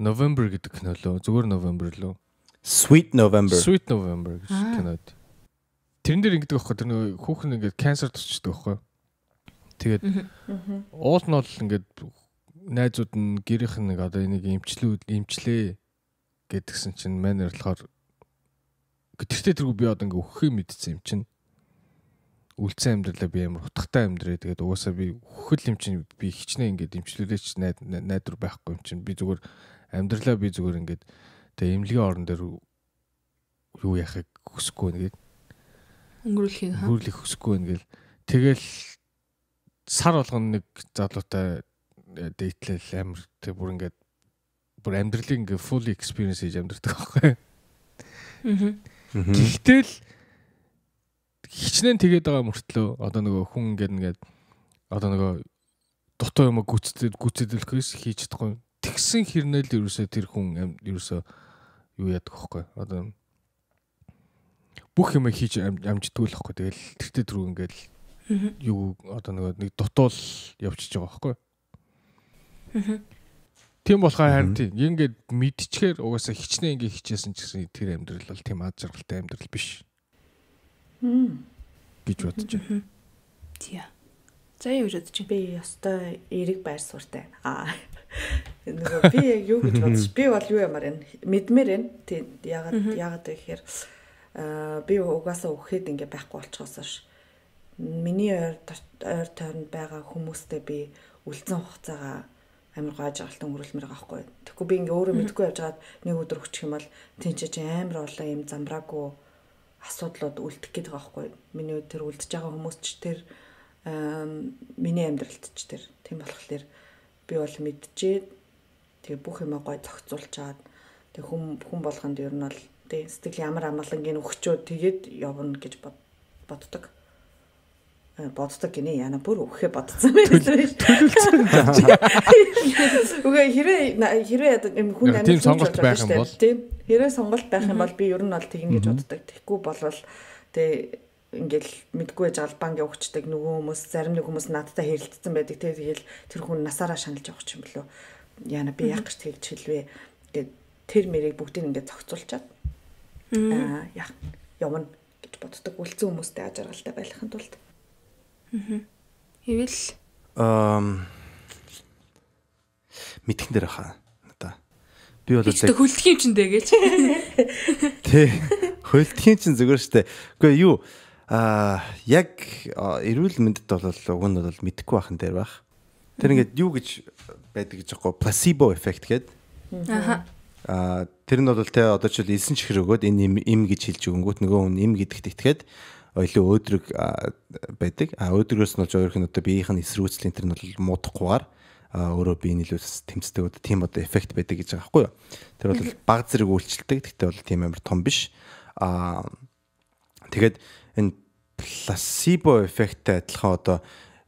S1: November гэдэг кино лөө. Зүгээр November лөө.
S2: Sweet November. Sweet
S1: November гэж кинод тэрэн дээр ингэдэг байхгүй тэр нөгөө хүүхэн ингээд канцер төрчихдөг байхгүй. Тэгээд уул нь бол ингээд найзууд нь гэрийнх нь нэг одоо энийг эмчлүү эмчлээ гэдгсэн чинь манер болохоор гэтэртэй тэргүй би одоо ингээ өөхөхийг мэдсэн юм чинь үлцэн амьдралаа би амар утгатай амьдрээ тэгээд угаасаа би хөхөл юм чинь би хичнээн ингээд эмчлүүлээч найд найдвар байхгүй юм чинь би зүгээр амьдралаа би зүгээр ингээд тэгээ эмнэлгийн орон дээр юу яхахыг хүсэхгүй нэгээд
S3: өнгөрүүлэхийн хаа. Өнгөрүүлэх
S1: хүсэхгүй байна гэл. Тэгэл сар болгоно нэг залуутай э, дээтлэл амар тэг бүр ингээд бүр амьдралын ингээд full experience хийж амьдэрдэг байхгүй.
S2: Аа.
S1: Гэхдээ л хичнээн тэгээд байгаа мөртлөө одоо нөгөө хүн ингээд ингээд одоо нөгөө дутуу юм гүцэд гүцэдэлхээс хийж чадахгүй. Тэгсэн хэрнээл ерөөсөө тэр хүн ерөөсөө юу яадаг вэ хөөхгүй. Одоо бүх юм хийж амжтдаг л хэвгүй. Тэгэл тэртээ түрүү ингээл юу одоо нэг дутуул явчихж байгаа
S4: байхгүй.
S1: Тийм болохоор харин тийм ингээд мэдчихээр угаасаа хичнээн ингээ хичээсэн ч гэсэн тэр амьдрал бол тийм аз жаргалтай амьдрал биш.
S4: гэж бодож байна. Тийм.
S5: За юу бодож чинь би ёстой эрэг байр сууртай. Аа. Нөгөө би яг юу гэж бодож би бол юу ямар юм мэдмээр байна. Тийм ягаад ягаад гэхээр Э, би угаасаа өгөхэд ингээ байхгүй болчихосоо ш. Миний ойр ойр тойронд байгаа хүмүүстэй би үлдсэн хугацаагаа амир гоож агалт өнгөрүүлмээр байгаа хгүй. Тэгэхгүй би ингээ өөрөө мэдхгүй явжгаад нэг өдөр өгчих юм бол тэнцэж амир олон юм замбраагүй асуудлууд үлдэх гээд байгаа хгүй. Миний тэр үлдэж байгаа хүмүүс ч тэр миний амьдралд ч тэр тийм болохоор би бол мэдчихээд тэгээ бүх юмаа гой зохицуулчаад тэг хүм хүн болгонд ер нь бол Тэг сэтгэл ямар амгалангийн өгчөө тэгээд явна гэж боддог э, боддог гинэ яна бүр өгөхө бодсон байх төлөвлөсөн үгүй хэрэг хэрэг юм хүн амьд тийм сонголт байх юм бол тийм хэрэг сонголт байх юм бол би ер нь бол тэг ингэж боддог тэгэхгүй болвол тэг ингээл мэдгүй байж албанг явчихдаг нөгөө хүмүүс зарим нэг хүмүүс надтай хэрэлдсэн байдаг тэг тэгэл тэр хүн насаараа шаналж явах юм блөө яна би яг гэж тэгж хэлвэ гэд тэр мэрийг бүгдийг ингээд зохицуулчаад аа яах явна гэж боддог үлцэн хүмүүстэй аж аргалтай байхын тулд.
S4: Аа.
S3: Хэвэл
S2: эм мэдхэн дээр хаа надаа. Би бол зөв
S3: хөлдөх юм чин дээ гэж. Тэ.
S2: Хөлдөх юм чин зүгээр штэ. Гэхдээ юу аа яг эрүүл мэндэд бол уг нь бол мэдэхгүй бахан дээр байх. Тэр ингээд юу гэж байдаг гэж байгаа пласибо эффект гэдэг. Аха. Аа Тэр нь бол те одоо ч илсэн чихэр өгөөд энэ им гэж хэлж өгөнгүүт нөгөө хүн им гэдэгт итгээд ойлоо өөдрөг байдаг. А өөдрөгөөс нь болж өөрөх нь одоо биеийнх нь эсрүүцлийн тэр нь бол муудахгүйгээр өөрөө бие нь илүү тэмцдэг одоо тийм одоо эффект байдаг гэж байгаа байхгүй юу. Тэр бол баг зэрэг үйлчлдэг. Тэгтээ бол тийм амар том биш. А тэгээд энэ пласибо эффекттэй адилхан одоо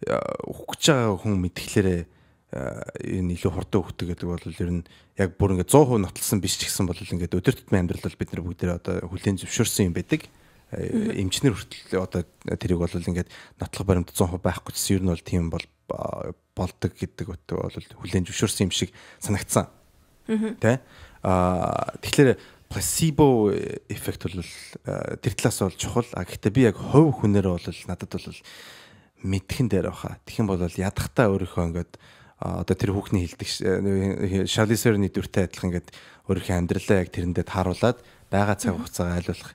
S2: хүч байгаа хүн мэдгэлээрээ Э, энэ илүү хурдан хөвгдөг гэдэг бол ер нь яг бүр ингээд 100% нотлсон биш ч гэсэн бол ингээд өдөр тутмын амьдралд бид нар бүгд одоо хүлэн зөвшөөрсөн юм байдаг. Э, эмчнэр хүртэл одоо тэрийг бол ингээд нотлох баримт 100% байхгүй гэсэн ер нь бол тийм бол болдог гэдэг утга бол хүлэн зөвшөөрсөн юм шиг санагдсан. Тэ? Аа тэгэхээр placebo effect бол тэр талаас бол чухал. А гэхдээ би яг хувь хүнээр бол надад бол мэдхэн дээр баха. Тэгхийн бол ядахта өөрийнхөө ингээд одоо тэр хүүхний хилдэг э, шалисерны дүртэй адилхан ингээд өөрийнхөө амьдралаа яг тэрэндээ тааруулаад байгаа цаг хугацаагаа айлуулах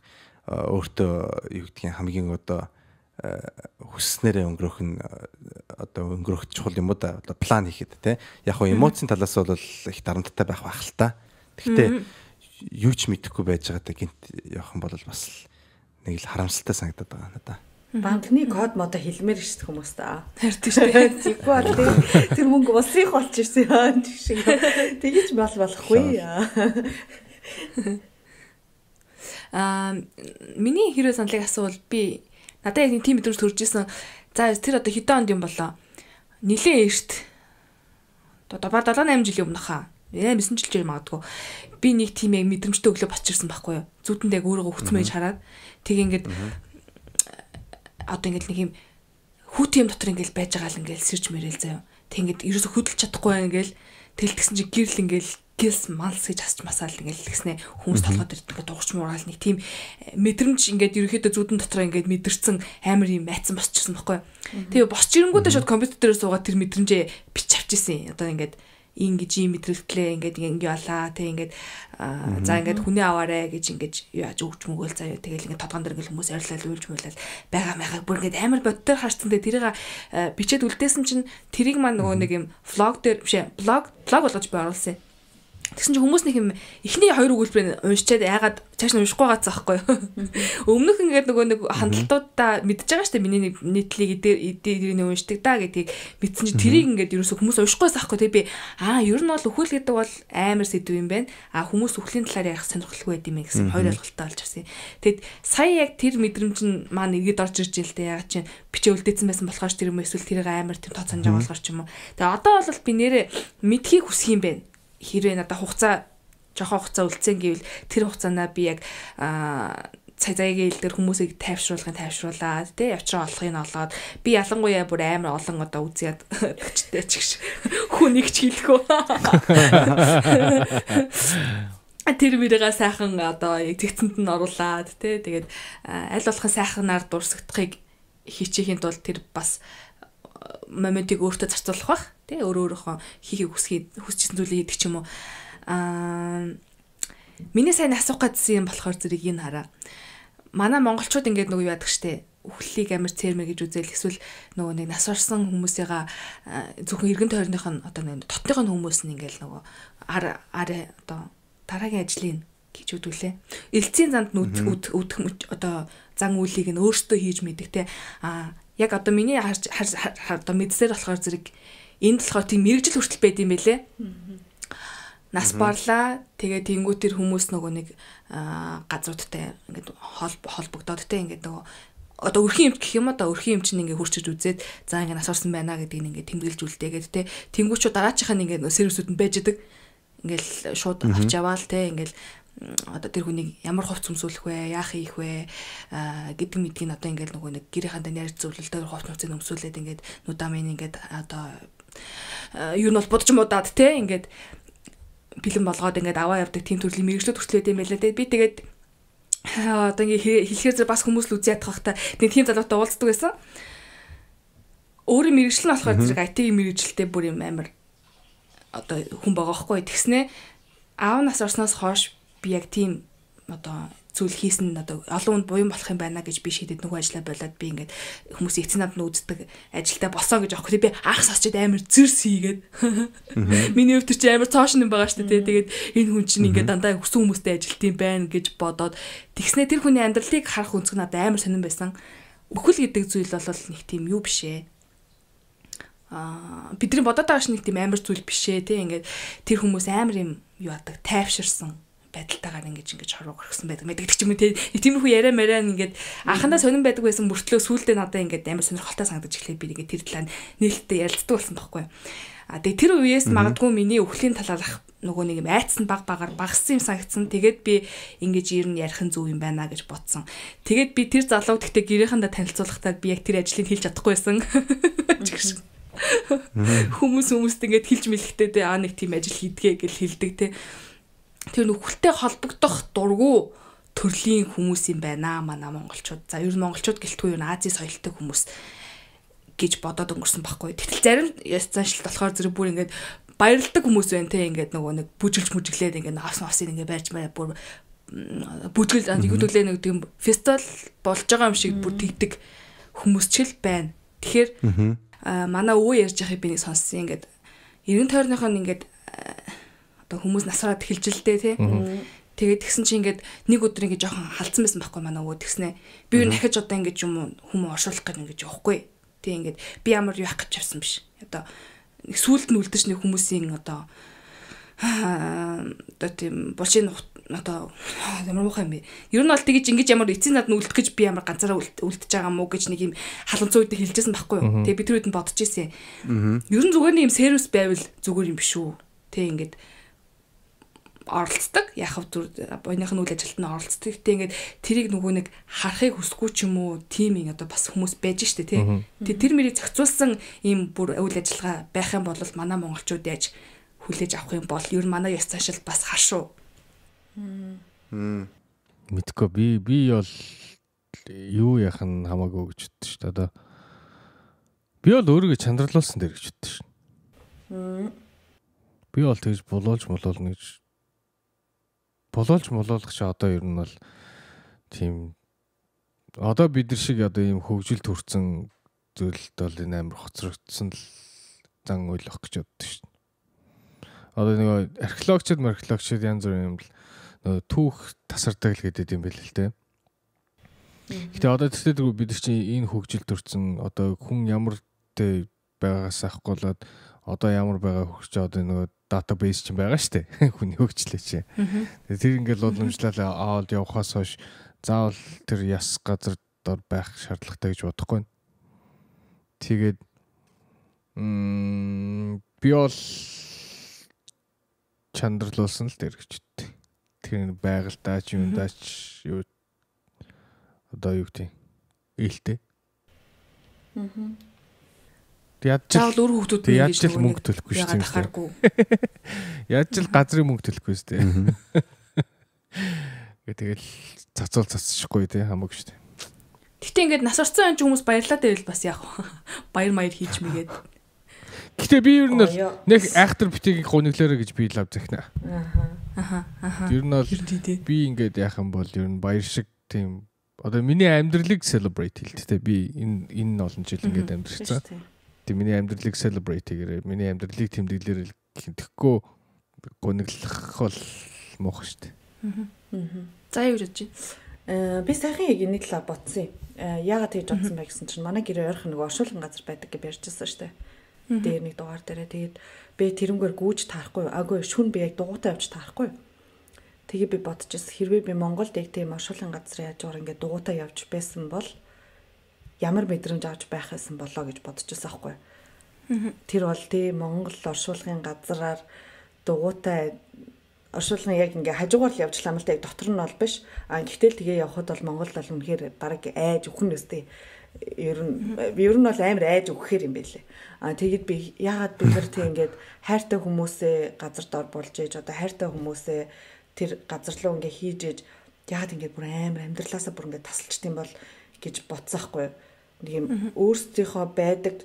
S2: өөртөө юу гэдгийг хамгийн одоо э, хүсснээрээ өнгөрөх нь э, одоо өнгөрөх чухал юм уу да одоо план хийхэд те яг хоо эмоцийн талаас бол их дарамттай байх байх л та. Гэхдээ юу ч мэдэхгүй байж байгаа та гинт явах юм бол бас нэг л харамсалтай санагдаад байгаа надаа
S5: банкны код модо хэлмээр шүү дээ хүмүүс та. Хардаг шүү дээ. Тэгвэл тийм тэр мөнгө усрих болж ирсэн юм шиг. Тэгэж бол
S3: болохгүй. Аа миний хэрэг саналыг асуувал би надад яг тийм мэдрэмж төрж исэн. За тэр одоо хэдэн онд юм болоо? Нилээ эрт. Одоо ба 7 8 жилийн өмнө хаа. Яа 9 жил жирэм магадгүй. Би нэг тийм яг мэдрэмжтэй өглөө бочирсан байхгүй юу? Зүудэнд яг өөрөө хөцмөж хараад тэг ингээд одоо ингээд нэг юм хүүтийн дотор ингээд байж байгаа л ингээд сэрж мэрэл заяа. Тэг ингээд ерөөсө хөдөлж чадахгүй байнгээ ингээд тэлтгсэн чи гэрл ингээд гис малс гэж асч масаал ингээл хэлснэ хүмүүс толгойд ирдэг ингээд дуурч муугаал нэг тийм э, мэдрэмж ингээд ерөөхдөө зүудэн дотор ингээд мэдэрсэн амар юм айцсан босчихсон байхгүй. Тэгээ босч ирэнгүүтээ шууд компьютер дээр суугаад тэр мэдрэмжээ бич авчихсан. Одоо ингээд ингэж ийм мэдрэгтлээ ингээд ингээ болаа тэг ингээд за ингээд хүний аваарэ гэж ингэж яаж өгч мөгөөл заяа тэгэл ингээд тодгон дэр ингээл хүмүүс арилал үйлж мөйлэл байгаа маяг бүр ингээд амар бодтоор харцсан тэг тэрийг бичээд үлдээсэн чинь тэрийг маань нөгөө нэг юм влог дээр биш блог блог болгож би оруулсан юм Тэгсэн чинь хүмүүс нэг юм эхний хоёр өгүүлбэрийг уншчаад яагаад цааш нь уншихгүй байгаа цаахгүй. Өмнөх ингээд нөгөө нэг хандлтуудаа мэдж байгаа штэ миний нэг нийтлэг эдгээр нэг уншдаг да гэдгийг мэдсэн чинь тэрийг ингээд ерөөсө хүмүүс уншихгүй цаахгүй тий би аа ер нь бол өхөл гэдэг бол амар сэдв юм байна. Аа хүмүүс өхлийн талаар ярих сонирхолгүй байд юм гэсэн хоёр ойлголттой болж ирсэн. Тэгэд сая яг тэр мэдрэмж нь маань иргэд орж ирж байлтай ягаад чинь бичээ үлдээсэн байсан болохоор ч тэр юм эсвэл тэрийг амар тийм тооцоонж байгаа болохоор ч юм уу. Тэгээ одоо бол би нэрэ мэдхийг хүсэх юм байна хэрвээ надад хугацаа жоохон хугацаа үлдсэн гэвэл тэр хугацаанаа би яг цай цайгийн хил дээр хүмүүсийг тайвшруулахын тайвшруулаад тий явчраа олохын олоод би ялангуяа бүр амар олон одоо үзээд төчтэй ч гэж хүнийг ч хэлэхгүй тэр мөрөөгөө сайхан одоо зэгцэнд нь оруулаад тий тэгээд аль болох сайханаар дурсагдахыг хичээхийн тулд тэр бас моментиг өөртөө зарцуулах бах тий өөр өөрөөхөө хийхийг хүсхий хүсчихсэн зүйлийг хийдэг ч юм уу аа миний сайн асуух гэсэн юм болохоор зэрэг энэ хараа манай монголчууд ингээд нөгөө яадаг штэ үхлийг амар цэрмэ гэж үзэл эсвэл нөгөө нэг нас орсон хүмүүсийнхаа зөвхөн эргэн тойрных нь одоо нэг дотныхын хүмүүс нь ингээл нөгөө ар ар одоо дараагийн ажлын гэж үдвүлээ. Элцсийн занд үдэх одоо зан үйлийг нь өөртөө хийж мэдэх те. А яг одоо миний харж одоо мэдсээр болохоор зэрэг Энд болохоор тийм мэрэгжил хүртэл байд юм бэлээ. Нас барлаа. Тэгээ тэнгуү тэр хүмүүс нөгөө нэг газруудтай ингээд холбогдоод тэ ингээд нөгөө одоо өрхийн юм гэх юм одоо өрхийн юм чинь ингээ хурчиж үзээд за ингээ нас орсон байна гэдэг нь ингээ тэмдэглэжүүлдээгээд тэ тэнгуүчүү дараачихаа ингээ сервисүүд нь байж идэг ингээл шууд авч яваал те ингээл одоо тэр хүнийг ямар хувц өмсүүлэх вэ яах хийх вэ гэдэг мэдгийг одоо ингээл нөгөө нэг гэрийнхэнтэй найр зөвлөлтөөр хувц нууцыг өмсүүлээд ингээд нүдамын ингээд одоо юу э, нь бол будж муудаад те ингээд бэлэн болгоод ингээд аваа явдаг тийм төрлийн мэрэгчлүүд хүртлээд юм байлаа те би тэгээд э, одоо ингээ хэлэхээр зэрэг бас хүмүүс л үзе ядхахтай нэг тийм залуутай уулздаг байсан өөрийн мэрэгжил нь болохоор зэрэг IT мэрэгжилтэй бүр юм амар одоо хүн байгаа хгүй тэгснэ аав нас орсноос хойш би яг тийм одоо зүйл хийсэн нь одоо олон хүнд буян болох юм байна гэж би шийдэд нөгөө ажиллаа болоод би ингээд хүмүүсийн эцэг намд нүүддэг ажилдаа босоо гэж аахгүй би анх сосчод амар зэрс хийгээд миний өвтөр чи амар цоошин юм байгаа шүү дээ тэгээд энэ хүн чинь ингээд дандаа хүсэн хүмүүстэй ажилт юм байна гэж бодоод тэгснэ тэр хүний амьдралыг харах өнцг надад амар сонирн байсан өхөл гэдэг зүйл бол нэг тийм юу биш ээ а бидний бодоод байгаа шиг нэг тийм амар зүйл биш ээ тийм ингээд тэр хүмүүс амар юм юу адаг тайвширсан байдалтайгаар ингэж ингэж хоруу гаргасан байдаг мэддэг ч юм уу тиймэрхүү яриа мараа ингээд анхандаа сонирн байдаг байсан мөртлөө сүүлдээ надад ингээд амар сонирхолтой санагдаж эхлэв би ингээд тэр талаар нээлттэй ярилцдаг болсон байхгүй а тэгээ тэр үеэс магадгүй миний өвхлийн талаарх нөгөө нэг юм айцсан баг багаар багассан юм санагдсан. Тэгээд би ингэж ер нь ярих нь зөв юм байна гэж бодсон. Тэгээд би тэр залууг гэхдээ гэрийнхэнтэй танилцуулахдаа би яг тэр ажлыг хэлж чадахгүйсэн. Хүмүүс хүмүүст ингэж хэлж мэлэхдээ аа нэг тийм ажил хийдгээ гэж хэлдэг те тэр нөхөлтэй холбогдох дургу төрлийн хүмүүс юм байна аа манай монголчууд. За ер нь монголчууд гэлтгүй юу Ази соёлтой хүмүүс гэж бодоод өнгөрсөн байхгүй. Тэгтэл зарим яс заншил болохоор зэрэг бүр ингээд баярлдаг хүмүүс байна те ингээд нөгөө нэг бүжиглж мүжиглээд ингээд авс авсын ингээд байрж маяг бүр бүжгэл хөтөлөө нэг тийм фестивал болж байгаа юм шиг бүр тэгдэг хүмүүс ч л байна. Тэгэхээр манай өвөө ярьж байхыг би нэг сонссон ингээд 90 тойрныхон ингээд одоо хүмүүс насраад эхэлж л дээ тий. Тэгээд тэгсэн чинь ингээд нэг өдөр ингээд жоохон халтсан байсан байхгүй манай өвөө тэгснэ. Би юу дахиж одоо ингээд юм уу хүмүүс оршуулах гэж ингээд явахгүй. Тэг ингээд би ямар юу явах гэж явсан биш. Одоо сүулт нь үлдэж нэг хүмүүсийн одоо одоо тийм булшийн одоо ямар муухай юм бэ? Ер нь бол тэгэж ингэж ямар эцсийн над нүлдэх гэж би ямар ганцаараа үлдэж байгаа мó гэж нэг юм халанцуу үед хэлжсэн байхгүй юу? Тэг би тэр үед нь бодож ирсэн. Ер нь зүгээр нэг юм сервис байвал зүгээр юм биш үү? Тэг ингээд оролцдог. Яхав дүр буйных нь үйл ажилтанд нь оролцдог. Гэтэ ингээд тэрийг нөгөө нэг харахыг хүсгүй ч юм уу тийм ин одоо бас хүмүүс байж штэ тий. Тэ тэр мэрийг зохицуулсан ийм бүр үйл ажиллагаа байх юм бол манай монголчууд яаж хүлээж авах юм бол ер нь манай яс цаашил бас
S4: хашуу. Мм.
S1: Мэдгүй би би бол юу яах нь хамаагүй гэж боддоо шүү дээ. Одоо би бол өөрийгөө чандралуулсан дэр гэж боддоо шүү. Би бол тэгж булуулж мулуулна гэж Булуулж мулуулах чи одоо ер нь бол тийм одоо бид нар шиг одоо ийм хөгжил төрсэн зүйлд бол энэ амар хоцрогдсон л зан ойлгох гэж боддоо шүү дээ. Одоо нэг археологчд, археологчд янз бүрийн юм л нөгөө түүх тасардаг л гэдэг юм байл л те. Гэтэ одоо тэрдээ бид нар чинь энэ хөгжил төрсэн одоо хүн ямар тэ байгаас ахгуулаад одоо ямар байгаа хөгжиж одоо нөгөө database ч юм байгаа шүү дээ. Хүний хөгжлөө чи. Тэр ингээл уламжлал аваад явахаас хойш заавал тэр яс газар дор байх шаардлагатай гэж бодохгүй. Тэгээд мм би бол чандралуулсан л тэр гэжтэй. Тэр байгальтаач юмдаач юу одоо юу гэдэг ээлтэй. Аа. Яаж ч заавал өөр хүүхдүүд нь яаж ч мөнгө төлөхгүй шүү дээ. Яаж ч газрын мөнгө төлөхгүй шүү дээ. Гэ тэгэл цацуул цацчихгүй тий хамаагүй шүү дээ.
S3: Гэтэ ингээд нас орсон хүмүүс баярлаад байвал бас яах вэ? Баяр маяр хийж мэгээд.
S4: Гэтэ би ер нь бол нэг айхтар
S1: битгийг хуниглаарэ гэж би лав захна.
S4: Аха. Аха. Ер
S1: нь бол би ингээд яах юм бол ер нь баяр шиг тийм одоо миний амьдралыг celebrate хийлт те би энэ энэ олон жил ингээд амьдэрсэн тийм миний амьдралыг celebrate гэрээ миний амьдралыг тэмдэглэлээр хинтэхгүй гонгилах бол муух штэ.
S5: Аа. За юу гэж байна? Э, би сайхан яг энийг л бодсон юм. Э, яагаад тэгж бодсон бай гэсэн чинь манай гэр ойрхон нэг оршуулган газар байдаг гэж ярьжсэн штэ. Дээр нэг дугаар дээрээ тэгээд би тэрнгээр гүйж таарахгүй. Агүй шүн би яг дугуйтай авч таарахгүй. Тэгээ би бодчихс хэрвээ би Монголд яг тийм оршуулган газар яаж уур ингээд дугуйтай явж байсан бол ямар мэдрэмж авч байх хэсэн болоо гэж бодчихсон аахгүй. Тэр бол тий Монгол оршуулгын газраар дугуйтай оршуулгын яг ингээ хажуугаар л явжлаа мэл та яг дотор нь бол биш. А гэтэл тэгээ явхад бол Монгол бол үнэхээр баг айж өхөн өстэй. Ер нь ер нь бол амар айж өгөхээр юм байлээ. А тэгэд би ягаад бид нар тийм ингээд хайртай хүмүүсээ газар дор болж ээж одоо хайртай хүмүүсээ тэр газар руу ингээ хийж ээж ягаад ингээд бүр амар амьдралаасаа бүр ингээ тасалчт юм бол гэж бодсоохгүй нэг юм өөрсдийнхөө байдаг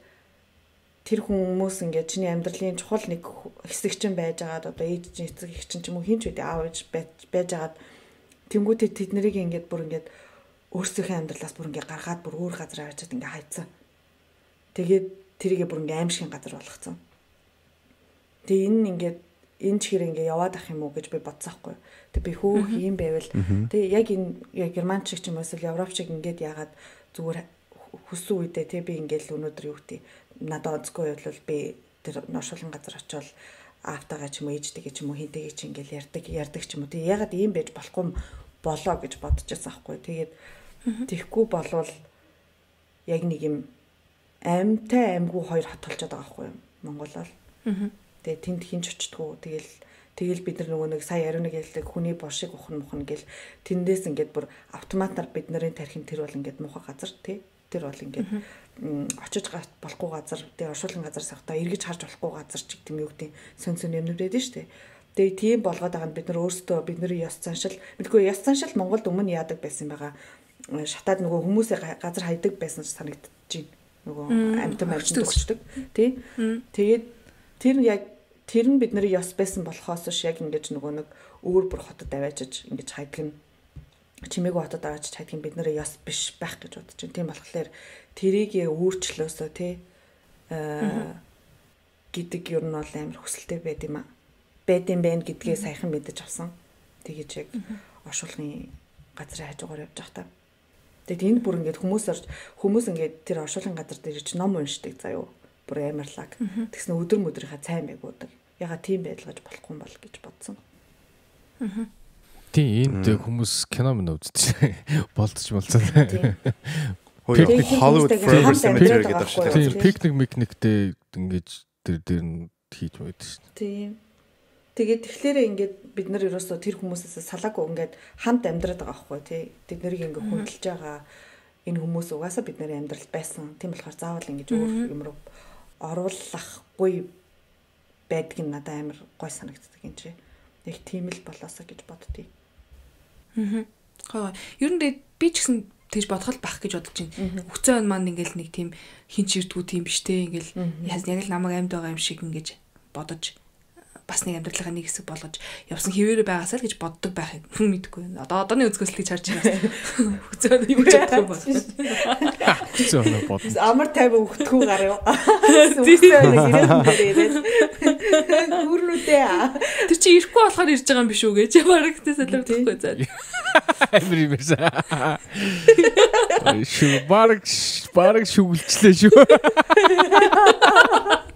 S5: тэр хүн хүмүүс ингээд чиний амьдралын чухал нэг хэсэг чинь байж агаад одоо ээж чинь эцэг их чинь ч юм уу хинч үдэ аав ээж байж агаад тэнгуүтээ тэд нарыг ингээд бүр ингээд өөрсдийнхөө амьдралаас бүр ингээд гаргаад бүр өөр газар аваачаад ингээд хайцсан. Тэгээд тэрийгээ бүр ингээд аимшигын газар болгоцсон. Тэгээ энэ нь ингээд энэ ч хэрэг ингээ яваад ах юм уу гэж би бодсоохгүй. Тэг би хөөх юм байвал тэг яг энэ яг герман шиг ч юм уу эсвэл европ шиг ингээд яагаад зүгээр хүссэн үедээ тэг би ингээл өнөөдөр юу гэдэг надад онцгүй явал би тэр ношуулын газар очиод автагаа ч юм уу ээжтэйгээ ч юм уу хинтэйгээ ч ингээл ярддаг ярддаг ч юм уу тэг ягаад ийм байж болохгүй болоо гэж бодчихсан аахгүй. Тэгээд тэгхгүй болвол яг нэг юм амтай амгүй хоёр хатгалж байгаа байхгүй юм. Монголоор. Аа Тэгээ тэнд хинч очтгоо. Тэгэл тэгэл бид нар нөгөө нэг сая 11 ялдаг хүний боршиг ухна мухна гэл тэндээс ингээд бүр автоматар бид нарын тархин тэр бол ингээд муха газар тий тэр бол ингээд очиж болохгүй газар тий оршуулгын газар савта эргэж харж болохгүй газар ч гэдэг юм юу гэдэг сөн сөн юмнуудээд нь штэ Тэгээ тийм болгоод байгаа нь бид нар өөрсдөө бид нар ёс заншил мэдгүй ёс заншил Монголд өмнө яадаг байсан байгаа шатаад нөгөө хүмүүсээ газар хайдаг байсан ч санагдчихээн нөгөө амьтан амьд төгчдөг тий Тэгээд тэр яг Тэр нь бид нэр ёс байсан болохоос ш яг ингэж нөгөө нэг өөр бүр хотод аваажж ингэж хайдаг нь чимээгүй хотод аваажж хайдаг нь бид нэр ёс биш байх гэж бодож байна. Тийм болохоор тэрийг өөрчлөөсөө тий э, гэдэг ер нь бол амар хүсэлтэй байд юм аа. Байд юм байна гэдгээ сайхан мэдэж авсан. Тэгэж яг оршуулгын газрын хажуугаар явж явах та. Тэгэд энд бүр ингээд хүмүүс орж хүмүүс ингээд тэр оршуулгын газар дээр ч ном уншдаг заяо. Бүр амарлаг. Тэгснэ өдөр мөдрийнхаа цай мэйгуудаг яга тийм байдал гэж болохгүй юм бол гэж бодсон.
S4: Аа.
S1: Тийм энд хүмүүс кино мөн үзчихсэн. Болдож болсон. Пикник Hollywood Forever Cemetery гэдэг шиг тийм пикник микниктэй ингэж тэр дээр нь хийж байдаг шүү
S5: дээ. Тийм. Тэгээд тэгэхээр ингээд бид нар ерөөсөө тэр хүмүүсээс салаагүй ингээд хамт амьдраад байгаа байхгүй тий. Бид нэрийг ингээд хүндэлж байгаа энэ хүмүүс угаасаа бидний амьдрал байсан. Тийм болохоор заавал ингэж өөр юмруу оруулахгүй байдаг нь надад амар гой санагддаг юм чи. Яг тийм л болоосо гэж боддгийг.
S3: Аа. Хоо. Ер нь би ч гэсэн тэгж бодох л бах гэж бодож байна. Өгцөө он маань ингээл нэг тийм хин чирдгүү тийм биштэй ингээл яг л намайг амьд байгаа юм шиг ингэж бодож бас нэг амьдралынхаа нэг хэсэг болгож явсан хэвээр байгаасаа л гэж боддог байхыг хүн мэдгүй. Одоо одооны үзгөөслийг харж байгаа. Хөцөө юу ч бодох юм бол.
S4: Хөцөө нь бодсон.
S3: Амар тайван өгтгүү гар юу. Гүрнүүдээ. Тэр чи ирэхгүй болохоор ирж байгаа юм биш үү гэж бараг төсөлөвдөхгүй заа.
S1: Амар юм биш. Шүг бараг бараг шүглжлээ шүү.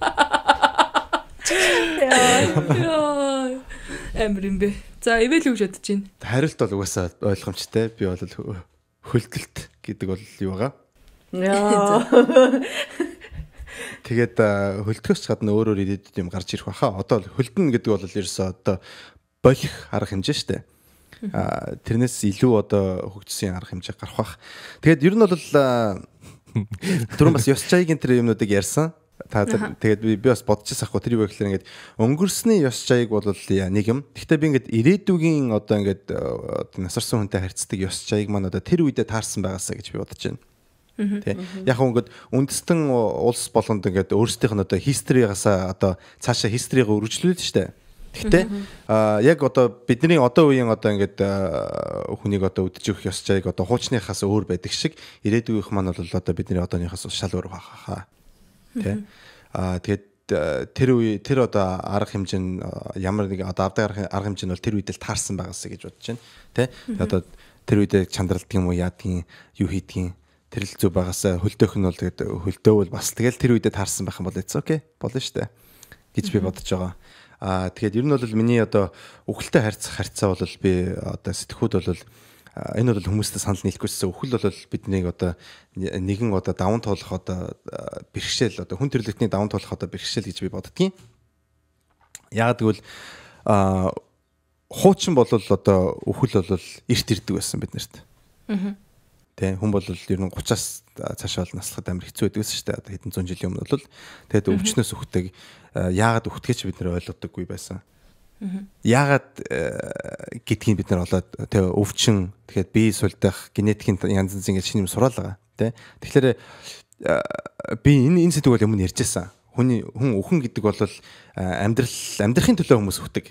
S3: Яа. Амир юм бэ. За, ивэл юу гэж бодож байна?
S2: Хариулт бол угаасаа ойлгомжтой. Би бол хөлтөлт гэдэг бол юу байгаа.
S3: Яа.
S2: Тэгээд хөлтгөхс гадна өөр өөр идэд юм гарч ирэх баха. Одоо хөлтөн гэдэг бол ерөөсөө одоо болох арга хэмжээ шүү дээ. А тэрнээс илүү одоо хөгжсөн арга хэмжээ гарах бах. Тэгээд ер нь бол түрүүн бас ёс чаягийн тэр юмнуудыг ярьсан та тэгээд би би бас бодчихсан хгүй тэр юу гэхээр ингээд өнгөрсний ёс жаяг бол нэг юм. Гэхдээ би ингээд ирээдүгийн одоо ингээд э, насарсан хүнтэй харьцдаг ёс жаяг маань одоо тэр үедээ таарсан байгаасаа гэж би бодож байна. Тэг. Яг хөө ингээд үндэстэн улс болгонд ингээд өөрсдийнх нь одоо хисторигасаа одоо цаашаа хисториг өргөжлүүлж штэ. Гэхдээ аа яг одоо бидний одоо үеийн одоо ингээд хүнийг одоо үдэж өгөх ёс чаяг одоо хуучныхаас өөр байдаг шиг ирээдүйнх маань бол одоо бидний одооныхаас шал өөр хаа хаа тий. Аа тэгээд э, тэр үе тэр одоо арга хэмжээ нь э, ямар нэг одоо авдаг арга хэмжээ нь бол тэр үед л таарсан байгаас гэж бодож байна тий. Одоо тэр үед чандралдаг юм уу яадгийн юу хийдгийн тэр л зүг байгаасаа хөлдөөх нь бол тэгээд хөлдөөв бол бас тэгэл тэр үедээ таарсан байх юм бол эцээ окей болно штэ гэж би бодож байгаа. Аа тэгээд ер нь бол миний одоо өгөлтэй харьцах харьцаа бол би одоо сэтгхүүд бол энэ бол хүмүүстэй санал нийлэхгүйсэн өхөл бол биднийг одоо нэгэн одоо даван тоолох одоо бэрхшээл одоо хүн төрөлхтний даван тоолох одоо бэрхшээл гэж би боддгийн. Яг тэгвэл хуучин бол одоо өхөл бол эрт ирдэг байсан бид нарт. Аа. Тэ хүн бол ер нь 30-аас цаашаа бол наслахад амар хэцүү байдаг шүү дээ. Одоо хэдэн зуун жилийн өмнө бол тэгээд өвчнөөс өгдөг. Яагаад өгдөгч бид нэр ойлгодоггүй байсан. Яагаад э, гэдгийг бид нар олоод тэ өвчин тэгэхээр бие сулдах генетикийн янз янз ингэж шинэм сураал байгаа тэ. Тэгэхээр э, би энэ энэ зүйл өмнө ярьжсэн. Хүний хүн өхөн гэдэг бол э, амьдрал амьдрахын төлөө хүмүүс өгдөг.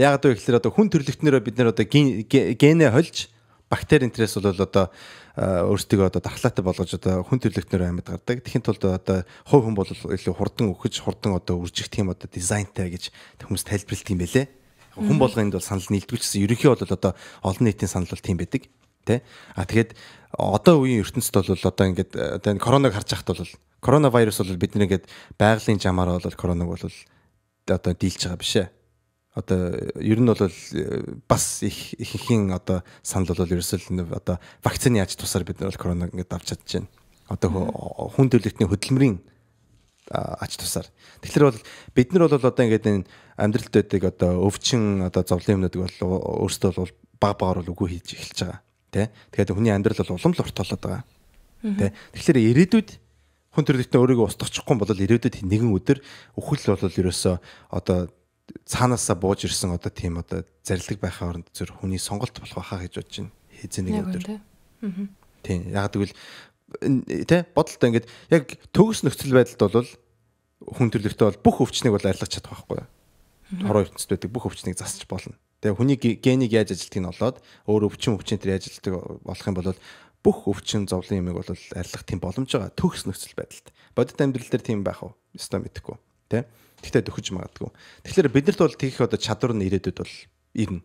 S2: Яагаад вэ гэхээр одоо хүн төрлөختнөрөө бид нар одоо генэ хольж бактери энтрээс бол одоо Э, өөрсдөө одоо дархлаатай болгож одоо хүн төрлөختнөр амьд гардаг. Тэхийн тулд одоо хувь хүн бол илүү хурдан өгч хурдан одоо үржигдэх юм одоо дизайнтай гэж хүмүүс тайлбарлалт юм байлээ. Хүн болгонд бол санал нийлдүүлчихсэн. Ерөнхий бол одоо олон нийтийн санал бол тийм байдаг. Тэ? А тэгэхэд одоо үеийн ертөнцид бол одоо ингээд одоо э, короныг харж байхад бол коронавирус бол бидний ингээд байгалийн жамаар бол короныг бол одоо дийлж байгаа биш ээ одоо ер нь бол э, бас их ихэнхийн одоо санал бол ерөөсөө одоо вакцины яаж тусаар бид нар бол коронавиг ингээд авч чадж байна. Одоо хүн төрөлхтний хөдөлмөрийн ач тусаар. Тэгэхээр бол бид нар бол одоо ингээд энэ амьдралд байдаг одоо өвчин одоо зовлон юмнууд бол өөрсдөө бол баг багаар бол үгүй хийж эхэлж байгаа. Тэ? Тэгэхээр хүний амьдрал бол улам л ортолоод байгаа. Тэ? Тэгэхээр ирээдүйд хүн төрөлхтний өөрийгөө устгахчихгүй бол ирээдүйд нэгэн өдөр өхөл бол ерөөсөө одоо цаанаасаа бууж ирсэн одоо тийм одоо зарилэг байхаа оронд зөв хүний сонголт болох байхаа гэж бодож байна. Хэзээ нэг өдөр.
S4: Аа.
S2: Тийм. Яг тэгвэл тэ бодолтой ингээд яг төгс нөхцөл байдалд бол хүн төрлөختөө бол бүх өвчнийг бол арилгах чадах байхгүй. Хороо ертөнцид байдаг бүх өвчнийг засч болно. Тэгээ хүний генийг яаж ажилтгийг нь олоод өөр өвчин өвчин төр яаж ажилтдаг болох юм бол бүх өвчин зовлон юмыг бол арилгах тийм боломж байгаа төгс нөхцөл байдалд. Бодит амьдрал дээр тийм байх уу? Өстой мэдэхгүй. Тэ? Тэгтээ төхөж магадгүй. Тэгэхээр биднэрт бол тийх одоо чадвар нь ирээдүйд бол ирнэ.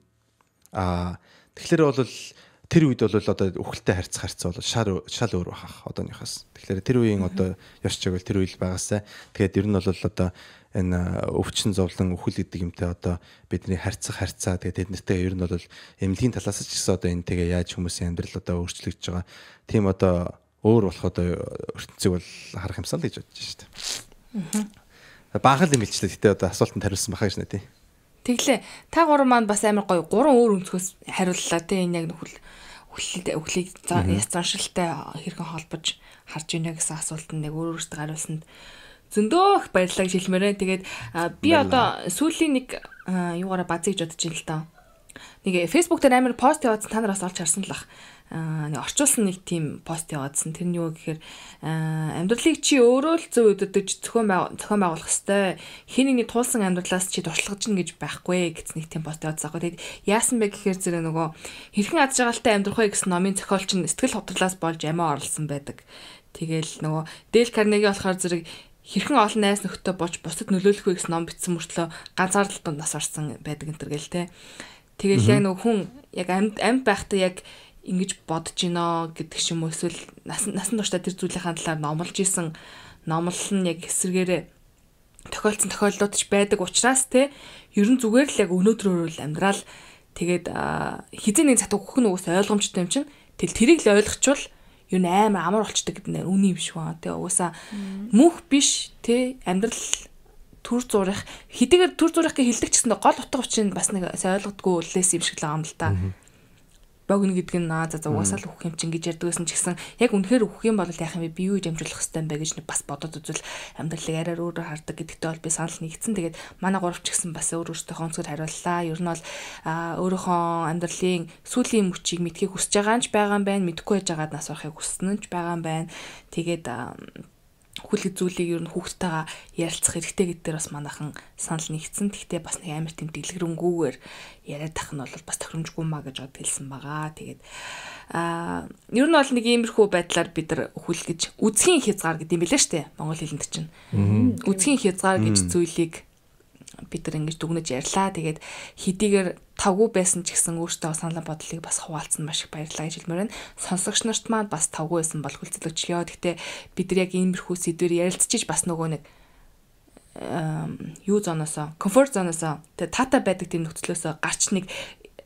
S2: Аа тэгэхээр бол тэр үед бол одоо үхэлтэй харьцах харьцаа бол шал шал өөр бахах одооныхоос. Тэгэхээр тэр үеийн одоо ёс чиг бол тэр үйл байгаасаа. Тэгээд ер нь бол одоо энэ э, өвчин зовлон үхэл гэдэг юмтай одоо бидний харьцах харьцаа тэгээд тэднэртэй ер нь бол эмнэлгийн талаас ч гэсэн одоо энэ тэгээ яаж хүмүүсийн амьдрал одоо өөрчлөгдөж байгаа. Тим одоо өөр болох одоо ертөнцийг бол харах юмсан л гэж бодож шүү дээ. Аа. Баахан юм билчлээ. Гэтэ одоо асуултанд хариулсан байхаа гэж нэ тий.
S3: Тэглээ. Та гурван маань бас амар гоё гурван өөр өнцгөөс хариуллаа тий. Энэ яг нөхөл өглийг яс заншилтай хэрхэн холбож харж байна гэсэн асуултанд нэг өөр өөртөө хариулсанд зөндөө их баярлалаа гэж хэлмээр байна. Тэгээд би одоо сүүлийн нэг юугаараа базыг жодож ин л таа. Нэг э, Facebook дээр амар пост явуулсан та нар бас олж харсан л бах нэг орчуулсан нэг тийм пост яваадсан. Тэр нь юу гэхээр амьдралыг чи өөрөө л зөв өдөрдөж зохион зохион байгуулах ёстой. Хин нэгний туулсан амьдралаас чи дурслагаж гин гэж байхгүй гэсэн нэг тийм пост яваадсан. Тэгэд яасан бэ гэхээр зэрэг нөгөө хэрхэн аз жаргалтай амьдрах вэ гэсэн номын зохиолч нь сэтгэл хөвтлээс болж амиа оролцсон байдаг. Тэгэл нөгөө Дэл Карнеги болохоор зэрэг хэрхэн олон найс нөхдөд бож бусдад нөлөөлөх вэ гэсэн ном бичсэн мөртлөө ганцаар л дунд нас орсон байдаг энэ төр гэл те. Тэгэл яг нөгөө хүн яг амьд амьд байхдаа яг ингэж бодож гинэ гэдэг ч юм уу эсвэл насан насан туршдаа тэр зүйлийн талаар номлож исэн номлол нь яг эсвэргээрээ тохиолдсон тохиолдлууд ч байдаг учраас те ер нь зүгээр л яг өнөөдрөөр л амьдрал тэгээд хизээний цатаг өгөх нь угсаа ойлгомжтой юм чинь тэл тэрийг л ойлгочвол ер нь амар амар болчдаг гэдэг нэр үний юм шиг байна те угсаа мөнх биш те амьдрал төр зурих хэдийгээр төр зурих гэж хэлдэг ч гэсэн гол утга учир нь бас нэг сайн ойлгодгүй үлээс юм шиг л байгаа юм л та богино гэдэг нь аа за за угаасаа л өгөх юм чинь гэж ярьдгүйсэн ч гэсэн яг үнэхээр өгөх юм бол яах юм бэ? Би юу дамжуулах хэрэгтэй юм бэ гэж бас бодоод үзвэл амьдралыг арай өөрөөр хардаг гэдэгтээ бол би санал нэгдсэн. Тэгээд манай гуравч гэсэн бас өөр өөртөө онцгой хариуллаа. Ер нь бол өөрийнхөө амьдралын сүүлийн мөчийг мэдхийг хүсэж байгаа нь ч байгаа юм байна. Мэдхгүй байж байгаад нас орохыг хүснэ нь ч байгаа юм байна. Тэгээд хүлэг зүйлийг ер нь хүүхдтэйгээ ярилцах хэрэгтэй гэдэг дээр бас манайхан санал нэгдсэн. Тэгтээ бас нэг амар тийм дэлгэрэнгүйгээр яриад тах нь бол бас тохиромжгүй маа гэж бод хэлсэн байгаа. Тэгээд аа ер нь бол нэг иймэрхүү байдлаар бид нар хүлгэж үзгийн хязгаар гэдэг юм билээ штэ. Монгол хэлэнд чинь. Үзгийн хязгаар гэж зүйлийг бид нар ингэж дүгнэж ярьлаа. Тэгээд хэдийгээр тавгүй байсан ч гэсэн өөртөө санал бодлыг бас хуваалцсан маш их баярлалаа гэж хэлмээр байна. Сонсогч нарт маань бас тавгүй байсан бол хүлцэлөчлөө. Гэхдээ бид нар яг иймэрхүү сэдвэр ярилцчиж бас нөгөө нэг юу зоноосоо, комфорт зоноосоо тэгээ тата байдаг тийм нөхцлөөсөө гарч нэг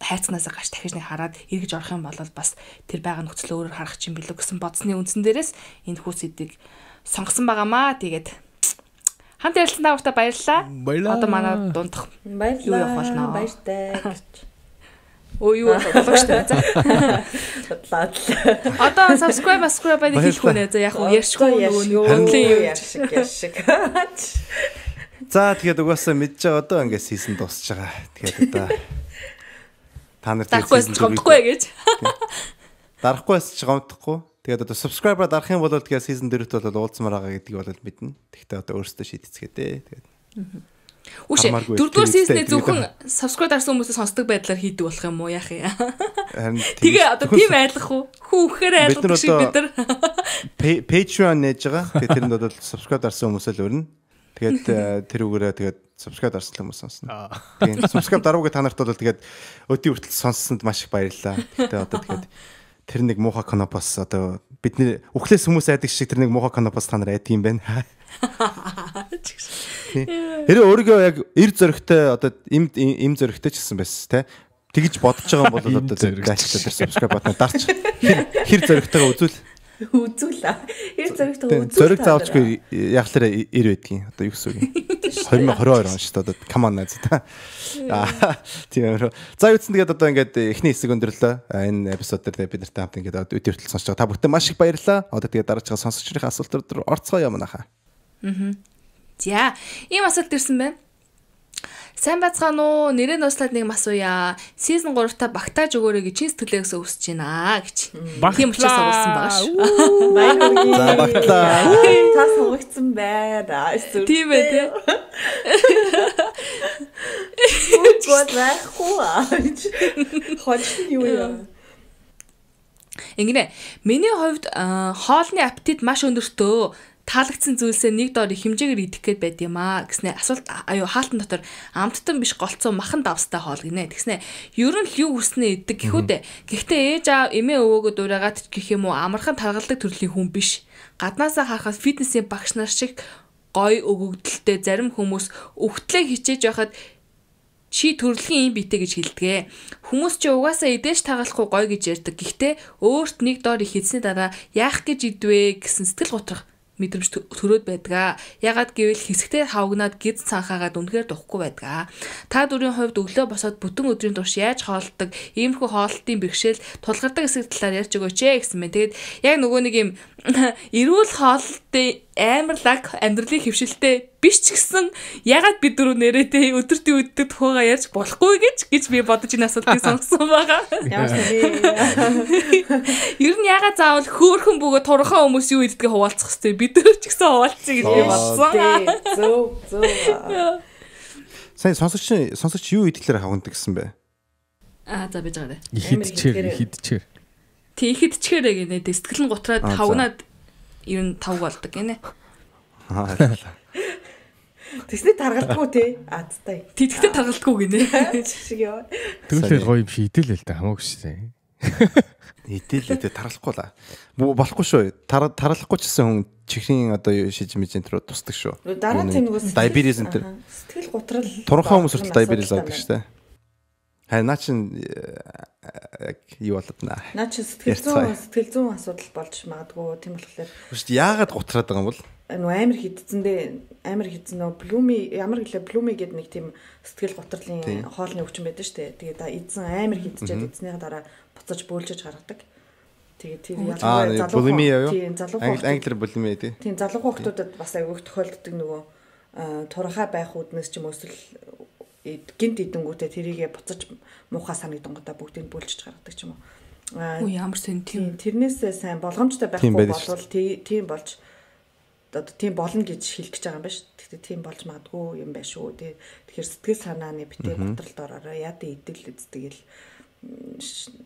S3: хайцнаас гарч дахиж нэг хараад эргэж орох юм бол бас тэр байгаа нөхцөл өөрөөр харах чинь билүү гэсэн бодсны үндсэн дээрээс энэ хүү сэдвийг сонгосон байгаамаа. Тэгээд Хамт ярилцсан та баярлалаа. Баярлалаа. Одоо манай дундах. Баярлалаа. Юу явах болно? Баяртай
S4: гэж. Оо юу бодлоо штэ. Бодлоо. Одоо subscribe subscribe байх
S3: хийх үнэ. За яг уу ярьшгүй нөгөө нөгөө хөдөлгөөний юу ярьшиг ярьшиг.
S2: За тэгээд угаасаа мэдчихэ одоо ингээд сисэн дуусж байгаа. Тэгээд одоо та нарт хэлсэн гомдохгүй гэж. Дарахгүй ч гомдохгүй. Тэгээд одоо subscriber дарах юм бол тэгээд season дээрт бол уулзмаар байгаа гэдгийг бол мэднэ. Тэгтээ одоо өөрсдөө шийдэцгээе дээ. Тэгээд. Үгүй ээ. Дөрөвдүгээр season-ыг зөвхөн
S3: subscribe дарсан хүмүүсээ сонсдог байдлаар хийдэг болох юм уу? Яах юм.
S2: Харин тэгээ одоо тийм айлах уу?
S3: Хүүхээр айлах шиг бид
S2: нар Patreon нээж байгаа. Тэгээд тэрэнд бол subscribe дарсан хүмүүсээ л өрнө. Тэгээд э, тэр үгээрээ тэгээд subscribe дарсан хүмүүс сонсно. Тэгээд subscribe даруугийн та нарт бол тэгээд өдний хүртэл сонссонд маш их баярлалаа. Тэгтээ одоо тэгээд тэр нэг муухай канапас одоо бид нэр өхлөөс хүмүүс айдаг шиг тэр нэг муухай канапас та нар айдаг юм байна. Хэрэв өөрийгөө яг эр зөрөгтэй одоо им им зөрөгтэй ч гэсэн байс те тэгж бодож байгаа юм бол одоо зэрэг аль ч subscribe батнаа дарч хэр зөрөгтэйгээ үзүүл.
S5: Үзүүлээ. Хэр зөрөгтэй үзүүлээ. Зөрөг заавчгүй
S2: яг л ир байдгийн. Одоо юу гэсэн үг юм. 2022 он шүү дээ. Одоо come on наз та. Тийм өөрөө. За үтсэн тэгээд одоо ингээд эхний хэсэг өндөрлөө. Энэ эпизод дээр бид нартай хамт ингээд үдээр хүртэл сонсож байгаа. Та бүхэн маш их баярлалаа. Одоо тэгээд дараачихаа сонсогчдын асуулт төр орцгоо юм анаха.
S4: Аа.
S3: За, ийм асуулт ирсэн байна. Сайн бацгаан уу? Нэрээ нууцлаад нэг мас уя. Сизон 3-та багтааж өгөөрэй гэж чин сэтгэлээс өсөж байна гэж. Тийм учраас
S5: оруулсан байгаа ш. За багтлаа.
S3: Та сургагдсан байна. Тийм ээ тий. Гот байхгүй. Хоч юу юм. Ингэнэ. Миний хувьд э, хоолны аппетит маш өндөртөө таалагдсан зүйлсээ нэг доор их хэмжээгээр идэх гээд байд юм аа гэснэ асуулт аюу хаалтан дотор амттан биш голцоо махан давстай хоол гинэ тэгснэ ер нь юу хүснэ идэх гэхүүдээ гэхдээ ээж аа эмээ өвөөгөө дуурайгаад гэх юм уу амархан таргалдаг төрлийн хүн биш гаднаасаа харахад фитнесийн багш нар шиг гой өгөгдөлтэй зарим хүмүүс өвтлээ хичээж байхад чи төрөлхийн юм битэ гэж хэлдэгэ. Хүмүүс чи угаасаа эдэж тагалахгүй гой гэж ярьдаг. Гэхдээ өөрт нэг доор их эзний дараа яах гэж идвэ гэсэн сэтгэл готрох мэдрэмж төрөөд байдгаа. Ягаад гэвэл хэсэгтээ хавгнаад гид цанхаагаад үнэхээр духгүй байдгаа. Та дөрвийн хувьд өглөө босоод бүтэн өдрийн турш яаж хоолтдог, иймэрхүү хоолтын бэрхшээл тулгардаг хэсэг талаар ярьж өгөөч ээ гэсэн мэн. Тэгэд яг нөгөө нэг юм эрүүл хоолтой амар лаг амьдралын хөвшилтэй биш ч гэсэн ягаад бид дөрөв нэрэтэ өдөртөө өддөд тухайгаа ярьж болохгүй гэж гэж би бодож энэ асуултыг сонгосон байгаа. Ер нь ягаад заавал хөөхөн бөгөөд турхан хүмүүс юу иддгээ хуваалцах хэвчээ бид дөрөв ч гэсэн хуваалцъя гэж би
S4: бодсон. Зөв
S3: зөв.
S2: Сайн сонсогч сонсогч юу идгэлээр хавгандаг гэсэн бэ?
S3: Аа за бижгаа. Хидчээр хидчээр. Тэхэд чгээрэ гинэ сэтгэл нь гутраад тавнаад 95 болдог гинэ. Тэсний таргалтгүй тий. Аадтай. Тэтгэдэг таргалтгүй гинэ. Шиг
S5: яа.
S2: Түлхэл гоё юм шийдэл л да хамаагүй шээ. Идэлээ тархахгүй ла. Болохгүй шүү. Тархахгүй ч гэсэн хүн чихрийн одоо шижмэж энэ төрөө тусдаг шүү. Дараа нь нэг бас диабетис энэ төр.
S5: Сэтгэл гутрал. Турхан хүмүүс хүртэл диабетис авдаг шүү
S2: дээ. Харин наа чин э, юу болднаа. Наа чи сэтгэл зүйн
S5: сэтгэл зүйн асуудал болж магадгүй тийм болохоор.
S2: Үгүй шүү дээ. Яагаад гутраад байгаа юм бол?
S5: Э, нөө амар хитцэндээ амар хитцэн нөө блүми ямар гэлээ блүми гэдэг нэг тийм сэтгэл гутралын хоолны өвчин байдаг шүү дээ. Тэгээд эзэн амар хитцээд эзнийхээ дараа буцаж бөөлжөж гаргадаг. Тэгээд тэр ялгаа залуу тийм залуу хүмүүс
S2: англиар булими тий. Тийм залуу хүмүүсд
S5: бас айгүйх тохиолддог нөгөө э, турхаа байх үднэс ч юм уу эсвэл гинт идэнгүүтээ тэрийгэ буцаж муухай санагдангуудаа бүгдийг бүлжж гаргадаг ч юм уу. Аа ямар
S3: сэн тийм тэрнээсээ
S5: сайн болгоомжтой байхгүй болвол тийм болж одоо тийм болно гэж хэлэх гэж байгаа юм байна шүү. Тэгтээ тийм болж магадгүй юм байна шүү. Тэгэхээр сэтгэл санааны битээ готролд ороорой. Яда идэл үздэг л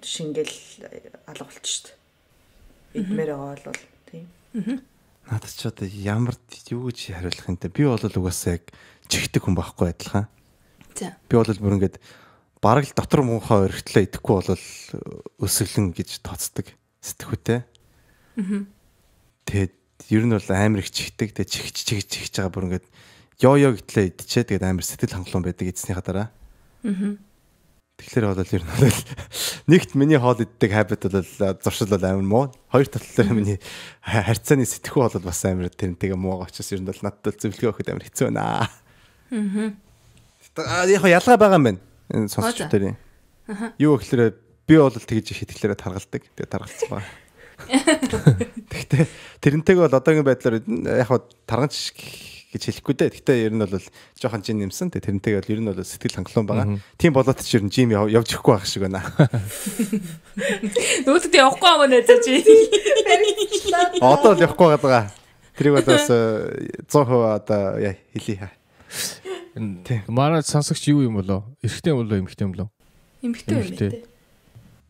S5: шингээл э, алга болчих шүү дээ. Идмээр байгаа бол тийм.
S2: Надад ч одоо ямар юу гэж хариулах юм те. Би бол угаасаа яг чигдэг хүн байхгүй адилхан. Би бол бүр ингээд бараг л дотор муухай өргөтлөө идэхгүй бол өсөглөн гэж тоцдог сэтгхүүтэй. Аа. Тэгээд ер нь бол амар их чихдэг. Тэгээд чихч чихч чихж байгаа бүр ингээд ёо ёо гэтлээ идчихээ. Тэгээд амар сэтгэл хангалуун байдаг эцснийхаа дараа.
S4: Аа.
S2: Тэгэхээр бол ер нь бол нэгт миний хоол иддэг habit бол зуршил бол амар муу. Хоёр талаар миний харьцааны сэтгэхүй бол бас амар тэрнтэйгээ муу байгаа учраас ер нь бол надад зөвлөгөө өгөхөд амар хэцүү байна. Аа яг ялгаа байгаа юм байна. Энэ сонсогч дээрийн. Юу гэхээр би бол тэгж их хэтгэлээрээ таргалдаг. Тэгээ таргалцсан байна. Гэхдээ тэрнтэйг бол одоогийн байдлаар яг хаа тарганч гэж хэлэхгүй дээ. Гэхдээ ер нь бол жоохон жин нэмсэн. Тэгээ тэрнтэйг бол ер нь бол сэтгэл хангалуун байгаа. Тийм болоод ч ер нь жим явж ихгүй байх шиг байна.
S3: Нүүдэд явахгүй юм байна зэ чи.
S4: Одоо л явахгүй
S2: байгаа. Тэрийг бол бас э, 100% одоо
S1: яа хэлий хаа. Тийм. Манай сонсогч юу юм болоо? Эрэгтэй юм болоо, эмэгтэй юм болоо?
S3: Эмэгтэй эмэгтэй.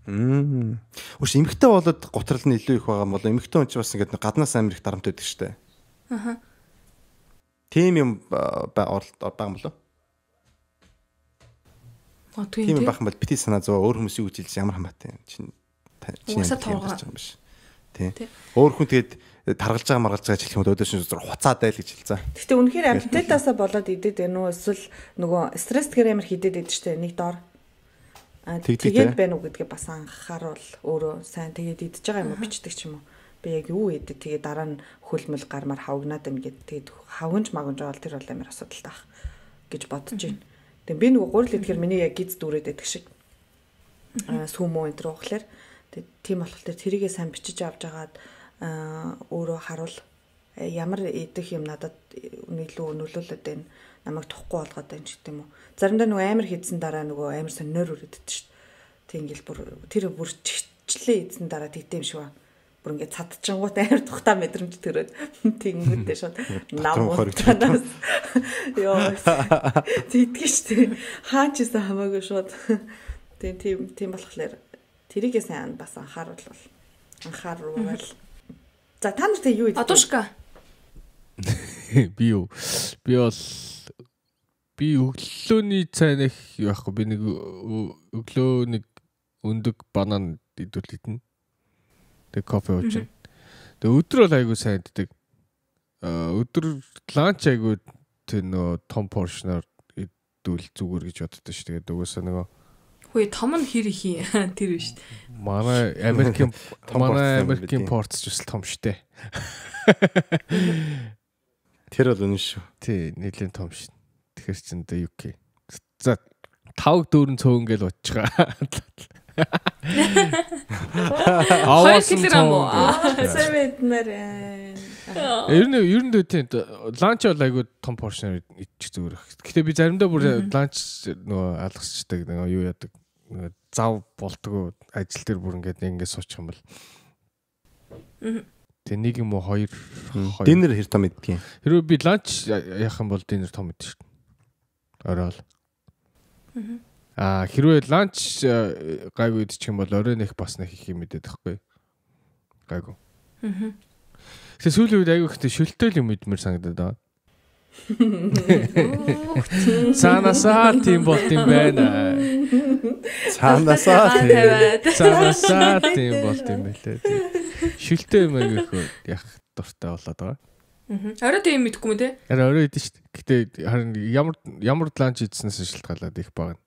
S2: Мм. Үгүй эмэгтэй болоод гутрал нь илүү их байгаа юм болоо. Эмэгтэй хүн ч бас ингэдэг гаднаас амирх дарамт өгдөг штэ. Аха. Тийм юм оролт байгаа юм болоо?
S4: Аа тийм байх
S2: юм бол бити санаа зов өөр хүмүүс юу гэж хэлж ямар хамаатай юм чинь. Уусаа тоогоо. Тийм. Өөр хүн тэгээд таргалж байгаа маргалж байгаа хэлэх юм бол өдөршин зүр хуцаад байл гэж хэлсэн. Гэхдээ үнэхээр
S5: аппетитаасаа болоод идэт байна уу эсвэл нөгөө стресс гэр амар хидэт идэв штэ нэг доор. А тэгээд байна уу гэдгээ бас анхаарал өөрөө сайн тэгээд идэж байгаа юм уу бичдэг ч юм уу. Би яг юу идэв тэгээд дараа нь хөлмөл гармаар хавгнаад байна гэд тэгээд хавгнж магнж бол тэр бол амар асуудалтай байх гэж бодож байна. Тэгээд би нөгөө гурил идэхээр миний яг гиз дүүрээд идэх шиг сүмөө энэ төр ухлаар тэгээд тийм болохоор тэрийгээ сайн бичиж авч жагаад Э, өөрөө харуул э, ямар идэх юм надад илүү нөлөөлөд байна намайг тухгүй болгоод байна ч гэдэм үү заримдаа нөгөө амар хийдсэн дараа нөгөө амар сонноор үрдэт шүү дээ тэг ингээл бүр тэр бүр чигчлээ хийдсэн дараа тэгдэм шүү ба бүр ингээд цадчингууд амар тухтаа мэдрэмж төрөөд тэнгүүдээ шууд нам хөргөдөөс ёо зэтгэж шүү хаа ч гэсэн хамаагүй шууд тэг тийм тийм болохоор тэрийгээ сайн бас анхааруул анхааруул За та нар тэгээ юу идэх? Одушка.
S1: Би юу? Би бол би өглөөний цайнах яахгүй би нэг өглөө нэг өндөг банан идүүл хитэн. Тэгээ кофе уучин. Тэгээ өдөр бол айгүй сайн иддэг. Өдөр ланч айгүй тэр нөө том поршноор идүүл зүгээр гэж боддоо шүү. Тэгээд угсаа нөгөө
S3: Хөөе том нь хэр их юм тэр биш.
S1: Манай Америкийн манай Америкийн порц ч бас том штэ. Тэр бол үнэн шүү. Тий, нэлийн том шин. Тэгэхэр чин дэ UK. За 5 дөрөн цөөн гэл бодож байгаа. Аваас нь цөөн. Сайн
S3: мэднээр. Э. Ер
S1: нь ер нь тийм ланч бол айгүй том поршн идчих зүгээр. Гэтэ би заримдаа бүр ланч нөгөө алгасчдаг нөгөө юу яадаг зав болдгоо ажил дээр бүр ингээд нэг ингээд суучих юм бол.
S4: Тэгээ
S1: нэг юм уу хоёр динер хэр том идэх юм. Хэрвээ би ланч яах юм бол динер том идэх шүү дээ. Ороол. Аа хэрвээ ланч э, гайгүй идчих юм бол орой нэх бас нэг их юм идэх байхгүй. Гайгүй.
S4: Тэгээ
S1: сүүлийн үед аягүй ихтэй шөлтөөл юм идмэр санагдаад байна.
S4: Цаанасаа тийм болт юм байна. Цаанасаа тийм. Цаанасаа тийм болт юм байлээ.
S1: Шүлтэй юм аа гэхүү яг дуртай болоод байгаа.
S3: Аа. Орой тийм мэдгүй мө тэ?
S1: Арай орой идэв шүү дээ. Гэтэ харин ямар ямар ланч идснээс шилтгаалаад их багна.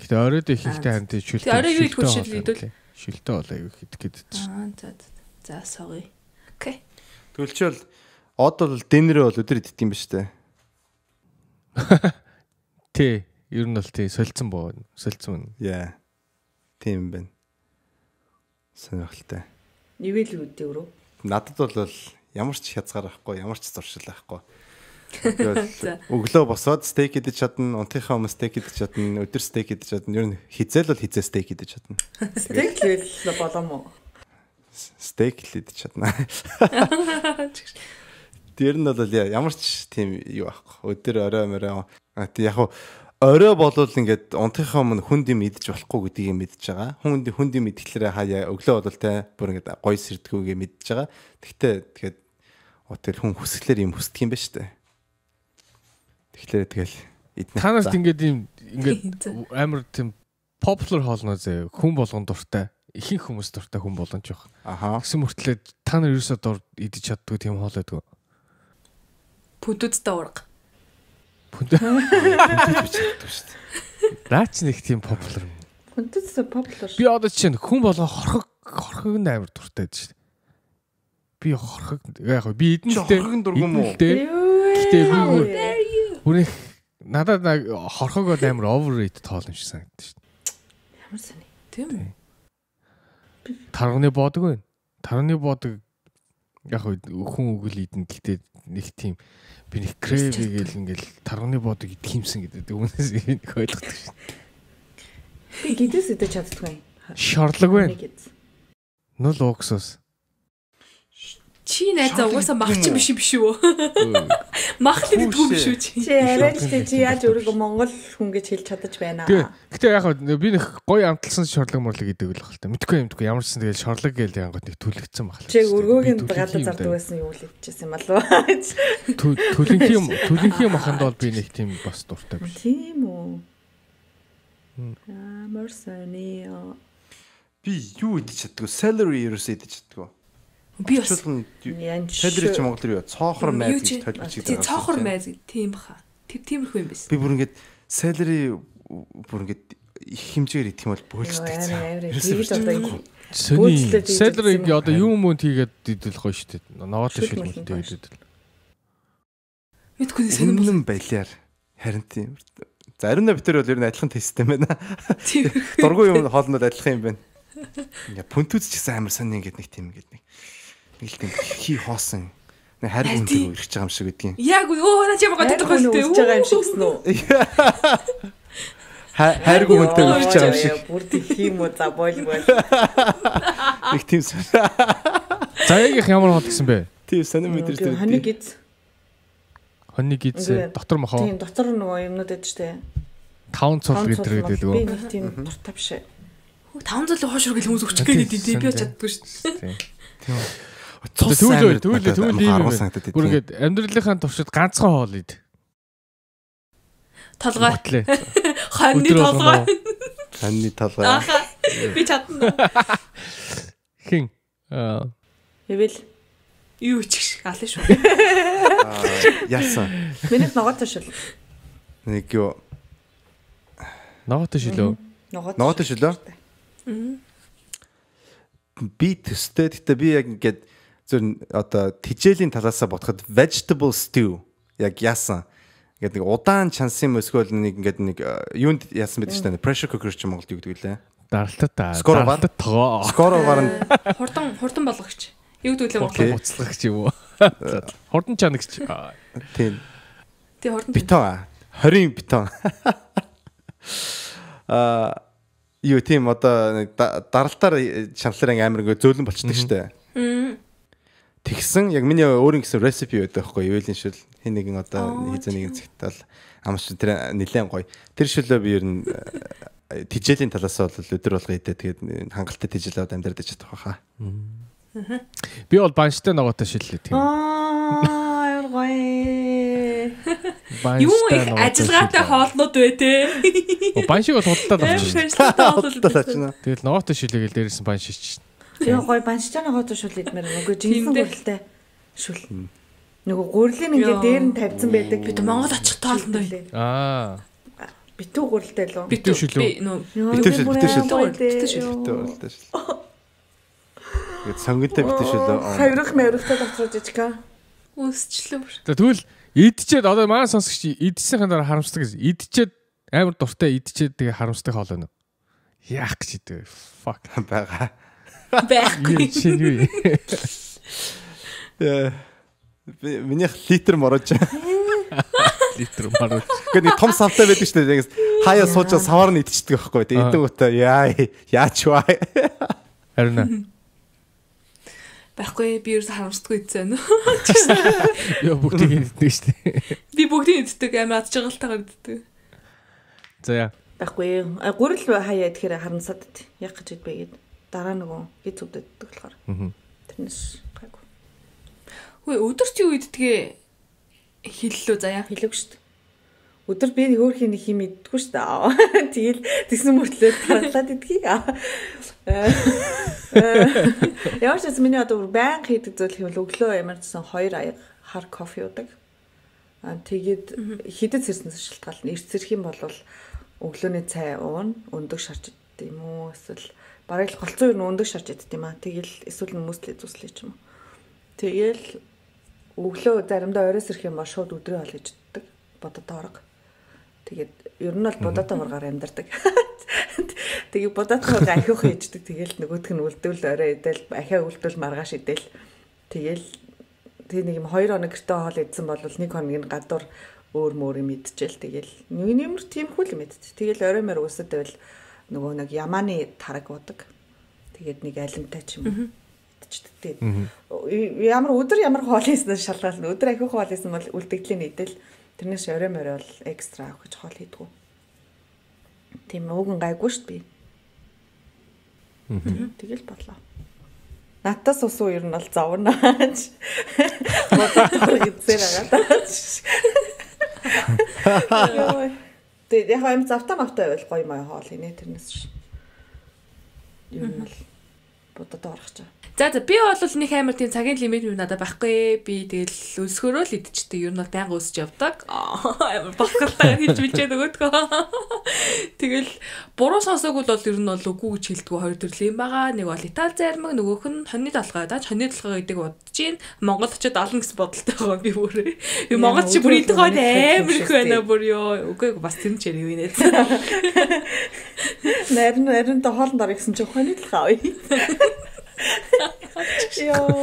S1: Гэтэ
S2: оройд их ихтэй хамт шүлтэй. Орой юу идэх шүлтэй идвэл шүлтэй болоо юу идэх гэдэг
S4: чинь. Аа за
S3: за. За sorry. Окей.
S2: Төлчөөл Од бол Денрэ бол өдөр идэх юм ба штэ. Тий, ер нь бол тий солилцсон боо, солилцсон. Яа. Тийм юм байна. Сонирхолтой.
S5: Нэвэл үүдээ өрөө.
S2: Надад бол ямар ч хязгаар байхгүй, ямар ч зуршил байхгүй. Өглөө босоод стейк идэж чадна, унтахийнхаа өмнө стейк идэж чадна, өдөр стейк идэж чадна. Ер нь хизээл бол хизээ стейк идэж чадна.
S5: Стейк л болом уу?
S2: Стейк л идэж чадна. Тэр нь бол ямар ч тийм юу байхгүй. Өдөр орой морой. Яг хуу орой болвол ингээд унтахын өмнө хүнд юм идэж болохгүй гэдгийг мэдж байгаа. Хүнд хүнд юм идэхлээр хаяа өглөө бол тэ бүр ингээд гой сэрдгүүгээ мэдж байгаа. Тэгтээ тэгээд тэр хүн хүсгэлээр юм хүсдэг юм ба штэ. Тэгэхээр тэгэл идэнэ. Танаас ингээд
S1: юм ингээд амар тийм popular хоолно зэ хүн болгон дуртай ихэнх хүмүүс дуртай хүн болгон ч байх. Аха. Гэсэн мөртлөө та нар ерөөсөө дур идэж чаддгүй тийм хоол байдгүй.
S3: Пүдүүдтэй урга.
S1: Пүдүүд. Даач нэг тийм популяр.
S5: Пүдүүдтэй популяр. Би
S1: одоо чинь хүн болго хорхог хорхог нь амар дуртай дээ шүү. Би хорхог яг би эдэнтэй. Хорхог дургуун мүү. Гэтэ би бүрэх надад хорхог бол амар overrated тоол юм шиг санагдаж
S3: шүү. Ямар сони. Тийм үү?
S1: Тарганы бодог байна. Тарганы бодог яг хүн өгөл идэн гэхдээ нэг тийм би нэг крэви гэл ингээл тарганы бодог идэх юмсан гэдэг үүнээс нэг ойлгодог шин.
S3: Би гидээс идэж чаддгүй.
S5: Шорлог
S1: байна. Нул уксус.
S3: Чи найзаа угаасаа махчин биш юм биш үү? Мах л гэдэг юм биш үү чи? Чи арай л чи
S5: яаж өөрийгөө монгол хүн гэж хэлж чадаж байна аа. Гэтэ яг
S1: би нэг гоё амталсан шорлог морлог гэдэг л хэлтэ. Мэдхгүй юм мэдхгүй ямарсан тэгэл шорлог гээл янгот нэг түлэгцсэн баг. Чи өргөөгийн гадаа зардаг
S5: байсан юм л хэлчихсэн юм болов. Түлэнхи юм түлэнхи маханд бол би
S1: нэг тийм бас дуртай биш.
S5: Тийм үү. Аа морсоны
S2: би юу идэж чаддгүй salary ерөөсөө идэж чаддгүй Би бас
S5: Тайлер чи Монгол руу
S2: цоохор майз гэж тайлбар чиг байгаа. Цоохор майз
S3: тийм баха. Тэр тиймэрхүү юм байсан.
S2: Би бүр ингээд salary бүр ингээд их хэмжээр идэх юм бол
S4: бөөлжтэй гэсэн. Тэгээд одоо
S1: Сөний salary би одоо юу
S2: юм тийгээд идэл гоё шүү дээ. Ногоолын шилмэлтэй идэл.
S4: Мэдгүй сонирмол
S2: байлаар харин тийм. Зарим нь битэр бол ер нь адилхан тест юм байна. Дургүй юм хоолнод адилхан юм байна. Пүнтүүц ч гэсэн амар сони ингээд нэг тийм ингээд нэг нэг тийм хий хоосон нэг хайр өндөр ирж байгаа юм шиг гэдгийг.
S3: Яг өө наа чи байгаа тодорхой л тийм. Үсэж байгаа юм шиг гэсэн үү?
S2: Хайргу өндөр ирж байгаа юм шиг.
S5: Бүр тийх юм уу за болгүй.
S2: Нэг тийм санаа.
S1: За яг их ямар хот гэсэн бэ?
S2: Тийм санаа мэдэрч дээ. Хониг гиз.
S1: Хониг гиз дотор мохоо. Тийм
S5: дотор нөгөө юмнууд эдэж штэ.
S1: 5 цул литр гэдэг үү? Би нэг
S5: тийм
S3: дуртай биш. 5 цул хоошур гэл хүмүүс өгчих гээд би би чаддгүй шүү дээ. Тийм.
S1: Тийм.
S2: Түлээ түлээ түлээ юм. Бүр ингээд
S1: амьдралынхаа туршид ганцхан хоол ид.
S3: Толгой.
S1: Хоньны толгой.
S2: Хоньны толгой. Би чадна.
S1: Хин. Аа.
S3: Эвэл юу ч гэх алан шүү. Аа, яасан.
S5: Миний ногоот шил.
S2: Нэг юу. Ногоот шилөө. Ногоот. Ногоот шилөө. Би төстэй. Гэтэ би яг ингээд зөв одоо тижээлийн талаас бодоход vegetable stew яг яасан ингээд нэг удаан чансын мөсгөл нэг ингээд нэг э, юунд яасан байдаг шүү дээ pressure cooker ч Монголд юу гэдэг вэ? Даралтаа. Даралтаа тоо. Скоровар нь э,
S3: хурдан хурдан болгогч. Юу гэдэг вэ? Хурдан буцлагч
S2: юм уу? Э. Хурдан чанагч. Тийм.
S3: Тий хурдан бетон.
S2: 20 бетон. Аа юу тийм одоо даралтаар чаналаар амар ингээ зөөлөн болчихдаг шүү
S4: дээ.
S2: Тэгсэн яг миний өөрийн гэсэн recipe байдаг байхгүй юу? Юулийн шил хин нэгэн одоо хийх нэг зэгтэл амарч тэр нэлээд гоё. Тэр шүлөө би ер нь э, тижээлийн талаас бол өдөр болго идэ тэгээд хангалттай тижэл аваад амьдардаг чадах байхаа. Би бол банштай ногоотой шиллээ
S3: тийм. Аа, ямар гоё. Юу их ажиллагаатай хоолнууд вэ те?
S5: Баншиг бол худалдаад
S1: авчихсан. Худалдаад авчихна. Тэгэл ногоотой шиллээ гэл дээрээс баншиж чинь.
S5: Тэгээ гой баншиж байгаа гоо шүл идмээр нөгөө жинсэн гурилтай шүл. Нөгөө гурилын ингээ дээр нь тавьсан байдаг. Бид Монгол
S3: очих тоолнд
S2: байлаа. Аа.
S3: Битүү гурилтай л
S4: үү? Битүү шүл үү?
S2: Битүү шүл, битүү шүл. Битүү шүл, битүү шүл. Тэгээд сонгонтой
S5: битүү шүл. Хавирах мэврэгтэй дотроо жижигка. Үсчлээ.
S1: Тэгвэл идчихэд одоо манай сонсогч идчихсэнхэн дараа харамсдаг гэж. Идчихэд амар дуртай идчихэд тэгээ харамсдаг хоол байна.
S2: Яах гэж идэв. Fuck байгаа байхгүй. Чинь юу? Э Миний литр морож. Литр морож. Гэхдээ нэг том савтай байдаг шүү дээ. Тэгээс хаяа суужаа савар нь идчихдэг байхгүй. Тэгээ идэнгүүтээ яа яач ваа. Харин
S3: байхгүй би юу харамсдаггүй гэсэн. Яа бүгдийг
S2: иддэг шүү дээ.
S3: Би бүгдийг иддэг амар адж байгаа л таагддаг. За яа. Байхгүй. Гурил
S5: хаяа тэгэхээр харамсаад яг гэж идвэ гэдэг дараа нөгөө гид зүвддэг болохоор. Тэрнээс гайгүй. Хөөе өдөр чи үйддгээ хэллөө заяа. Хэлэв шүү дээ. Өдөр би хөөхий нэг юм иддэггүй шүү дээ. Тэгэл тэгсэн мөртлөө тараалаад идгий. Э, э, ямар ч юм миний одоо баян хийдэг зүйл хэвэл өглөө ямар ч сан хоёр аяг хар кофе уудаг. Аа тэгээд хідэд сэрсэн шалтгаална. Эрцэрх юм бол өглөөний цай уун, өндөг шарч гэдэг юм уу эсвэл бараг л голцоо юу өндөг шарж идт юм аа. Тэгэл эсвэл мөслэ зүслэ ч юм уу. Тэгэл өглөө заримдаа оройс ирэх юм бол шууд өдрөө ол гэж ддэг. Бодотоо орго. Тэгээд ер нь бол бодотоо ургаар амьдардаг. Тэгээ бодотоо ургаа ахиух хийждэг. Тэгэл нөгөөх нь үлдвэл орой идэл ахиа үлдвэл маргааш идэл. Тэгэл тэг нэг юм 2 хоног гэртээ хоол идсэн бол 1 хоног нь гадуур өөр мөр юм идчихэл тэгэл нэг нэмэр тиймхүү л мэд. Тэгэл орой мөр өсөд байвал нөгөө нэг ямааны тараг удаг. Тэгээд нэг алимтай ч юм уу идчихдээ. Ямар өдөр ямар хоол хийснээр шалгаална. Өдөр ахиу хоол хийсэн бол үлдэгдлийн идэл тэрнээс орой морой бол экстра авах гэж хоол хийдгүү. Тийм ууган гайгүй шүү дээ. Тэгэл бодлоо. Натас ус уу ер нь бол зовнаач. Бодлоо гэж зэрэг агаад. Тэгээд яг юм завтаа мавтаа байвал гоё маяг хоол хийнэ тэрнээс чинь. Юу нь бол будад орох гэж байна.
S3: За за би бол нэг амар тийм цагийн лимит юу надад байхгүй. Би тэгэл өлсгөрөө л идчихдэг. Ер нь бол байнга өсч явдаг. Амар бахалтай хийж билжээд өгөөдгөө. Тэгэл буруу сонсоогүй бол ер нь бол үгүй гэж хэлдэггүй хоёр төрлийн байгаа. Нэг бол Итали зармаг нөгөөх нь хоньны толгой даа. Хоньны толгой гэдэг удаж чинь монголчууд олон гэсэн бодолтой байгаа би өөрөө. Би монголч бүр идэх хойд амар их байна бүр ёо. Үгүй бас тэр ч ярив нэ.
S5: Нарин нарин та хоолнд орё гэсэн чинь хоньны толгой.
S3: やば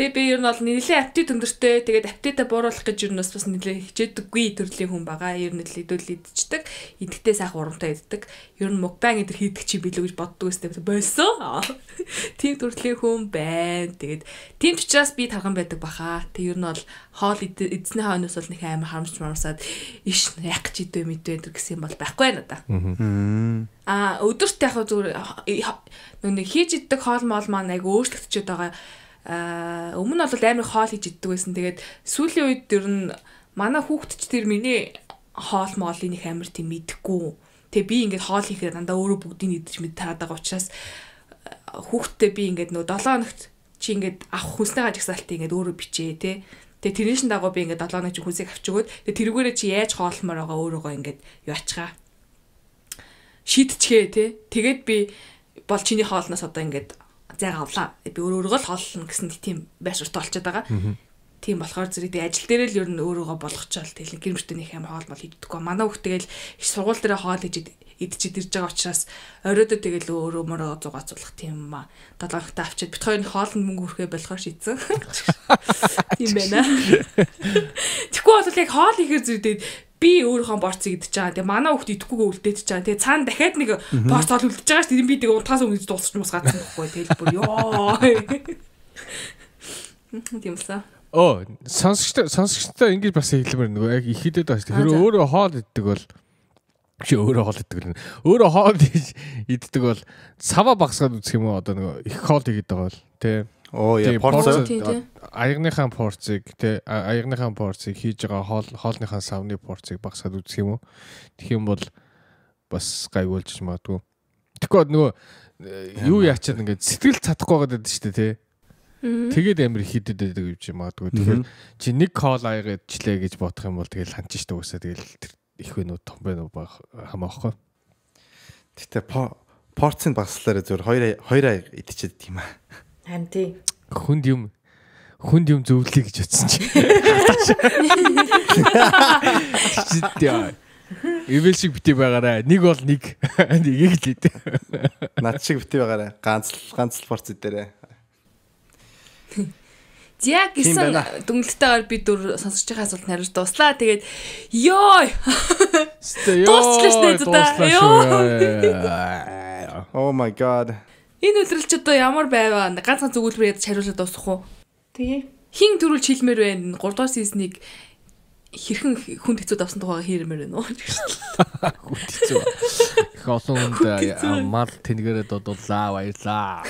S3: Тэгээ би ер нь бол нэлээд аппетит өндөртэй. Тэгээд аппетитаа бууруулах гэж ер нь бас нэлээд хичээдэггүй төрлийн хүн байгаа. Ер нь л идүүл идчихдэг. Идэхтэй сайхан урамтай иддэг. Ер нь мукбан гэдэр хийдэг чи билүү гэж боддог өстэй болсон. Тийм төрлийн хүн байна. Тэгээд тийм ч учраас би тархан байдаг баха. Тэг ер нь бол хоол эзний хойноос бол нэг амар харамч марамсаад иш яг гэж идэв мэдвэ гэдэг гэсэн юм бол байхгүй надаа. Аа өдөрт яг зүгээр э, э, нөгөө хийж иддэг хоол моол маань айгу өөрчлөгдөж байгаа Аа э, өмнө нь бол амар хоол хийж иддэг байсан. Тэгээд сүүлийн үед ер нь манай хүүхдч тэр миний хоол моолын их амар тийм мэдхгүй. Тэгээ би ингээд хоол хийхээр дандаа өөрөө бүгдийг идэж мэд таараад байгаа учраас э, хүүхдтэй би ингээд нөө 7 хоногт чи ингээд авах хүнснээ гажигсаалтыг ингээд өөрөө бичээ те. Тэгээ тэрний шин дагуу би ингээд 7 хоног чи хүнсийг авч өгөөд тэгээ тэрүүгээрээ чи яаж хоолмоор байгаа өөрөөгөө ингээд юу ачгаа. Шийдчихээ те. Тэгээд би бол чиний хоолноос одоо ингээд зайгаа авлаа. Би өөр өөргөө л холлно гэсэн тийм байшуртай болчиход байгаа. Тийм болохоор зэрэг тий ажил дээр л ер нь өөрөөгөө болгочихвол тэгэл гэрмөртөнийх юм хоол бол хийдэггүй. Манай хүүхд тэгэл их сургууль дээр хоол хийж идчихэд ирж байгаа учраас оройдоо тэгэл өөрөө мөрөө зугаацуулах тийм юм аа. Долоогт авчид бит хоёрын хоол нь мөнгө өрхөө болохоор шийдсэн. Тийм байна. Тэгвэл бол яг хоол ихээр зүйдээд би өөрийнхөө борцыг идчихэж байгаа. Тэгээ манай хүүхд идэхгүйгээ үлдээчихэж байгаа. Тэгээ цаана дахиад нэг борц ол үлдчихэж байгаа шүү. Би тэгээ унтахаас өмнө дуусчих юмс гадсан байхгүй. Тэгэл бүр ёо. Тимсэн.
S1: Оо, сонсогчтой сонсогчтой ингэж бас хэлмээр нөгөө яг ихэдэд байна шүү. Хэрэв өөрөө хоол иддэг бол чи өөрөө хоол иддэг л өөрөө хоол иддэг бол цаваа багсгаад үзэх юм уу одоо нөгөө их хоол игээд байгаа бол тий. Оо яа порц аягныхаа порцыг те аягныхаа порцыг хийж байгаа хоол хоолныхаа савны порцыг багасгад үзэх юм уу? Тэгэх юм бол бас гайгуулж магадгүй. Тэгэхгүй нөгөө юу яачаад ингээд сэтгэл цадахгүй байгаад байдаг шүү дээ
S4: те.
S1: Тэгээд амир хидэд байдаг юм чи магадгүй. Тэгэхээр чи нэг хоол аягаад члээ гэж бодох юм бол тэгэл ханч шүү дээ үсээ тэгэл их вэ нүү том байна уу хамаахгүй.
S2: Гэтэ порцын багслаараа зөв хоёр хоёр аяг идчихэд тийм аа. Харин тий. Хүнд юм хүнд юм зөвлөе гэж утсан чи. Чидтэй. Ивэл шиг битий байгаарэ. Нэг бол нэг. Нэгийг л хэд. Над шиг битий байгаарэ. Ганц л ганц л порц дээрээ.
S3: Зя гэсэн дүнлэлтэйгээр би дүр сонсож байгаа асуулт хариулт дуслаа. Тэгээд ёо.
S2: Дуусчлаа шүү дээ. Ёо. Oh my god.
S3: Энэ үйлрэлч одоо ямар байваа ганц ганц өгүүлбэр ядаж хариулаад дуусах уу? Тэгээ. Хин төрүүлж хэлмээр байна. 3 дугаар сизнийг хэрхэн хүнд хэцүү давсан тухайга хийрмээр байна уу?
S4: Хүнд хэцүү.
S1: Их олон хүнд э, мал тэнгэрээд бодлаа баярлаа.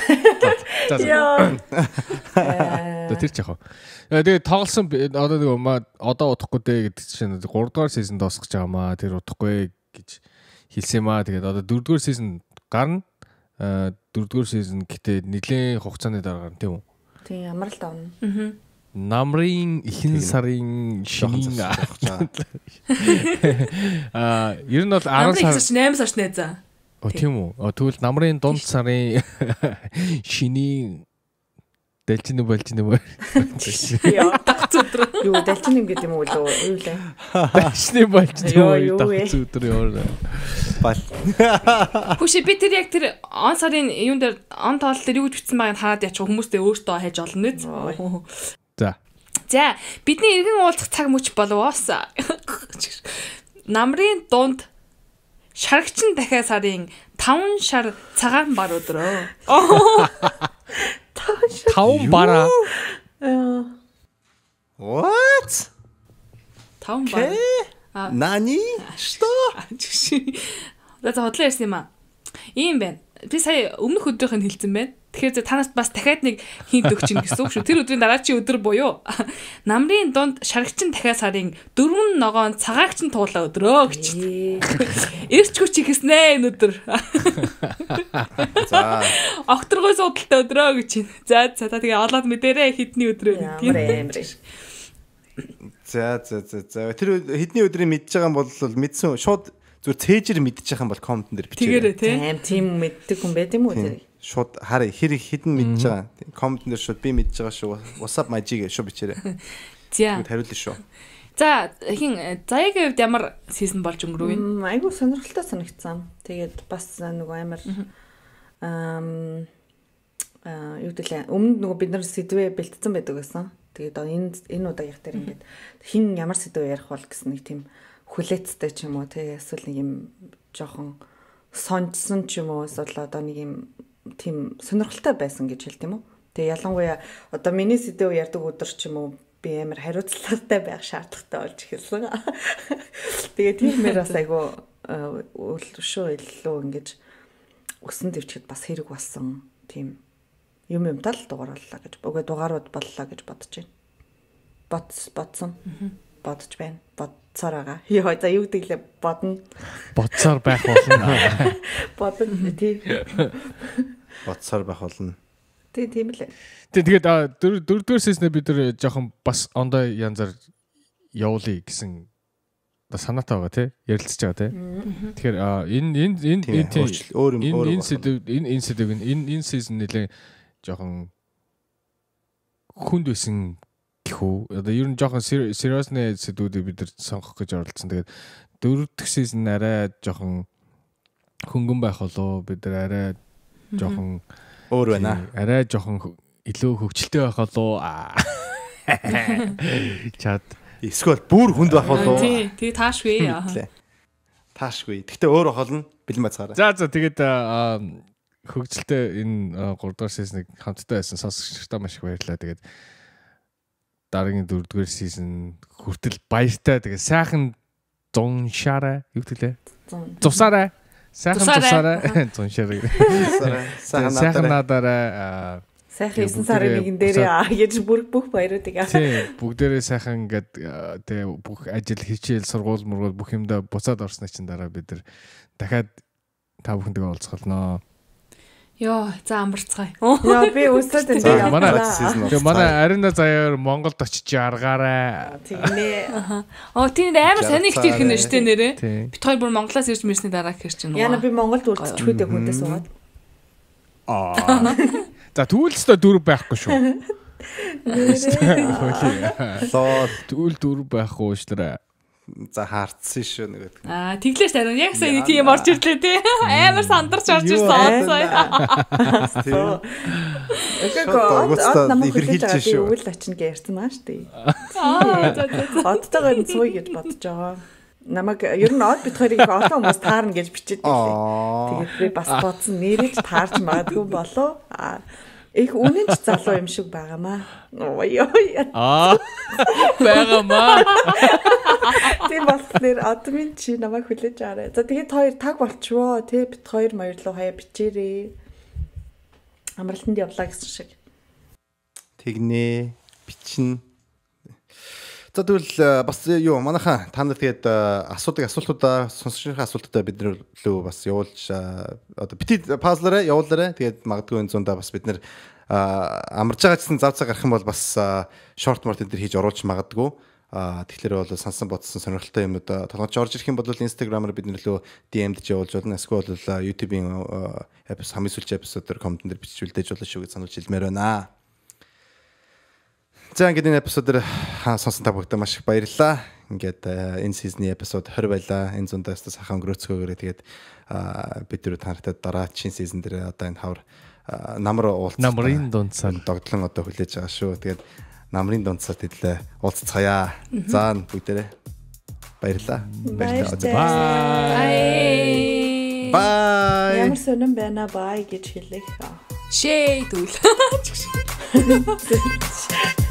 S1: Яа. Тэр ч яг хоо. Э, тэгээ тоглосон э, одоо нэг одоо удахгүй дээ гэдэг чинь 3 дугаар сизон дуусах гэж байгаамаа. Тэр удахгүй гэж хэлсэн юм аа. Тэгээд одоо 4 дугаар сизон гарна дөрөвдүгээр сизон гэтээ нэгэн хугацааны дараа гарна тийм үү?
S3: Тийм ямар л давна. Аа.
S1: Намрын ихэн сарын шинийн аа ер нь бол 10 сар 8
S3: сар шнэ за. О тийм
S1: үү. Тэгвэл намрын дунд сарын шинийн дэлжин болжин юм байна
S5: давхц өдөр. Юу далчин юм гэдэг юм уу лөө
S3: юу лээ.
S5: Далчны болчин
S1: юу давхц өдөр ёо. Бал.
S3: Хүши би тэр яг тэр он сарын юун дээр он тоол дээр юу гэж бичсэн байгааг хараад ячих хүмүүстэй өөртөө хайж олно үз. За. За бидний иргэн уулзах цаг мөч болов уус. Намрын дунд шарагчин дахиад сарын 5 шар цагаан бар өдрөө.
S4: 5
S2: шар. 5 бараа. Яа. What? Таван баг. Нани? Что? За за хотлоо
S3: ярьсан юм аа. Ийм байна. Би сая өмнөх өдрийнх нь хэлсэн байна. Тэгэхээр за танаас бас дахиад нэг хийд өгч ин гэсэн үг шүү. Тэр өдрийн дараачийн өдөр буюу намрын дунд шаргачин дахиад сарын дөрвөн ногоон цагаагчин туулаа өдрөө гэж. Ирч хүч ихснэ энэ өдөр. За. Окторгой суудалтай өдрөө гэж. За за та тэгээ олоод мэдэрээ хитний өдрөө гэдэг. Ямар амар.
S2: За за за за. Тэр хэдний өдрийн мэдж байгаа юм бол мэдсэн шууд зүр цээжэр мэдчих юм бол коммент дээр бичээрэй.
S5: Тэгээрэй тийм мэддэг хүн байт юм уу тэр?
S2: Шууд хар хэр хэдэн мэдж байгаа. Коммент дээр шууд би мэдж байгаа шүү. Усап мажиг шүү бичээрэй.
S5: За.
S2: Хариулна шүү.
S3: За хин э, заягийн хувьд ямар сизон болж өнгөрөв юм? Айгу сонирхолтой санагдсан.
S5: Тэгээд бас э, нөгөө амар аа э, юу гэдэг лээ. Өмнө нөгөө бид нар сэдвээ бэлтцсэн байдаг гэсэн Тэгээд энэ энэ удаагийнх дээр ингээд хин ямар сэдв ярих бол гэсэн нэг тийм хүлээцтэй ч юм уу тий эсвэл нэг юм жоохон сонцсон ч юм уу эсвэл одоо нэг юм тийм сонирхолтой байсан гэж хэлт юм уу. Тэгээ ялангуяа одоо миний сэдв ярьдаг өдөр ч юм уу би амар хариуцлагатай байх шаардлагатай болж эхэлсэн. Тэгээ тиймэр бас айгүй э, өөлшөө илүү ингэж өсөн төвчгэд бас хэрэг болсон тийм юм юмтал дугаар боллоо гэж үгээ дугаарууд боллоо гэж бодож байна. Бодс бодсон. Бодож байна. Бодсоор байгаа. Йоо за юу гэдэг лээ бодно. Бодсоор байх болно. Бодно тий.
S2: Бодсоор байх болно.
S5: Тий тийм лээ.
S1: Тий тэгээд дөрөвдүгээр сессэнд бид нэр жоохон бас ондоо янзар явуулъя гэсэн санаатай байгаа тий ярилцж байгаа тий тэгэхээр энэ энэ энэ өөр өөр энэ сэдв энэ энэ сэдв энэ энэ сизон нэлээ жоохон хүнд байсан гэхүү. Одоо ер нь жоохон seriousness сэдвүүдийг бид нар сонгох гэж оролдсон. Тэгээд дөрөв дэх season арай жоохон хөнгөн байх болоо бид нар арай жоохон өөр байна. Арай жоохон
S2: илүү хөвчлөлтэй байх болоо. Чад эсвэл бүр хүнд байх болоо. Тий,
S3: тэгээ таашгүй.
S2: Таашгүй. Гэхдээ өөр хол нь бэлэн бацгаараа. За
S1: за тэгээд хөгжилтэй энэ 3 дугаар сизнийг хамтдаа байсан сонсогчдаа маш их баярлалаа. Тэгээд дараагийн 4 дугаар сизон хүртэл баяртай. Тэгээд сайхан зуншаарай. Юу гэлээ? Зусаарай. Сайхан зусаарай. Зуншаарай. Сайхан сайхан надараа
S5: Сайхан 9 сарын 1-нд дээрээ гэж бүр бүх баяруудыг аа. Тийм,
S1: бүгдээрээ сайхан ингээд тэгээ бүх ажил хичээл сургууль мургуул бүх юмдаа буцаад орсны чинь дараа бид нар дахиад та бүхэндээ уулзах болно.
S3: Йоо, за амарцгаая. Йоо, би өсөөд энэ яваа. Манай тэгээ манай
S1: арина заяар Монголд очиж аргаарай.
S3: Тэгнэ. Оо, тийм амар сонирхт ирэх нь штэ нэрэ. Бид хоёр бүр Монголоос ирж мэрсний дараа хэрчэн. Яна би Монголд үлдчихвэдэг хүнтэй суугаад.
S1: Аа. За түүлстэ дөрв байхгүй шүү.
S3: Лоо,
S1: түүл дөрв байхгүй
S2: шүү дээ за хаарцсан шүү нэгэд.
S3: Аа тэглэж тариун яг сайн тийм орж ирлээ тий. Амар сандарч
S2: орж ирсэн онцой.
S4: Эхлээд илэрхийлж шүү.
S5: Үйл очно гэж ярьсан маа штий.
S4: Аа за за.
S5: Оттойгоо нь цуй гэж бодож байгаа. Намаг ер нь од битхэрийг олон хүмүүс таарна гэж бичээд байлээ. Тэгээд би бас бодсон нэрийг таарч магадгүй болов. Аа Их үнэн ч залуу юм шиг байгаамаа. Ой-ой. Аа. Байгаамаа. Тийм болохоор админ чи намайг хүлээж аваарай. За тэгээд хоёр таг болчихвоо. Тэ бит хоёр маяр руу хаяа бичээрэй. Амралтанд явлаа гэсэн шиг.
S2: Тэгнэ. Бичнэ. За тэгвэл э, бас э, юу манайхаа та нар тэгээд э, асуудаг асуултуудаа сонсогчдын асуултуудаа бид нэр лөө бас явуулж одоо бити пазлаараа явуулаарай. Тэгээд магадгүй энэ зундаа бас бид нэр амарч байгаа гэсэн зав цаа гарах юм бол бас шорт морт энэ төр хийж оруулж магадгүй. Тэгэхээр бол сансан бодсон сонирхолтой юм да толгойч орж ирэх юм бол инстаграмаар бид нөлөө DM-дж явуулж болно. Эсвэл бол YouTube-ийн апп хамгийн сүүлч апп дээр коммент дээр бичиж үлдээж болно шүү гэж сануулж хэлмээр байна. За ингээд энэ эпизодэр сонсон та бүхэнд маш их баярлалаа. Ингээд э, энэ сизний эпизод 20 байлаа. Энэ зундаа өстө сахан өнгөрөөцгөөгөө тэгээд бид түрүү танартай дараа чин сизон дээр одоо энэ хавар намар уулзсан. Намрын дундсаар догдлон одоо хүлээж байгаа шүү. Тэгээд намрын дундсаар хэдлээ уулзцаая. За бүгдээрээ баярлалаа.
S5: Баярлалаа.
S2: Бай.
S3: Бай.
S5: Ямар сонирн байна бай гэж хэлэх.
S3: Шэй түүл.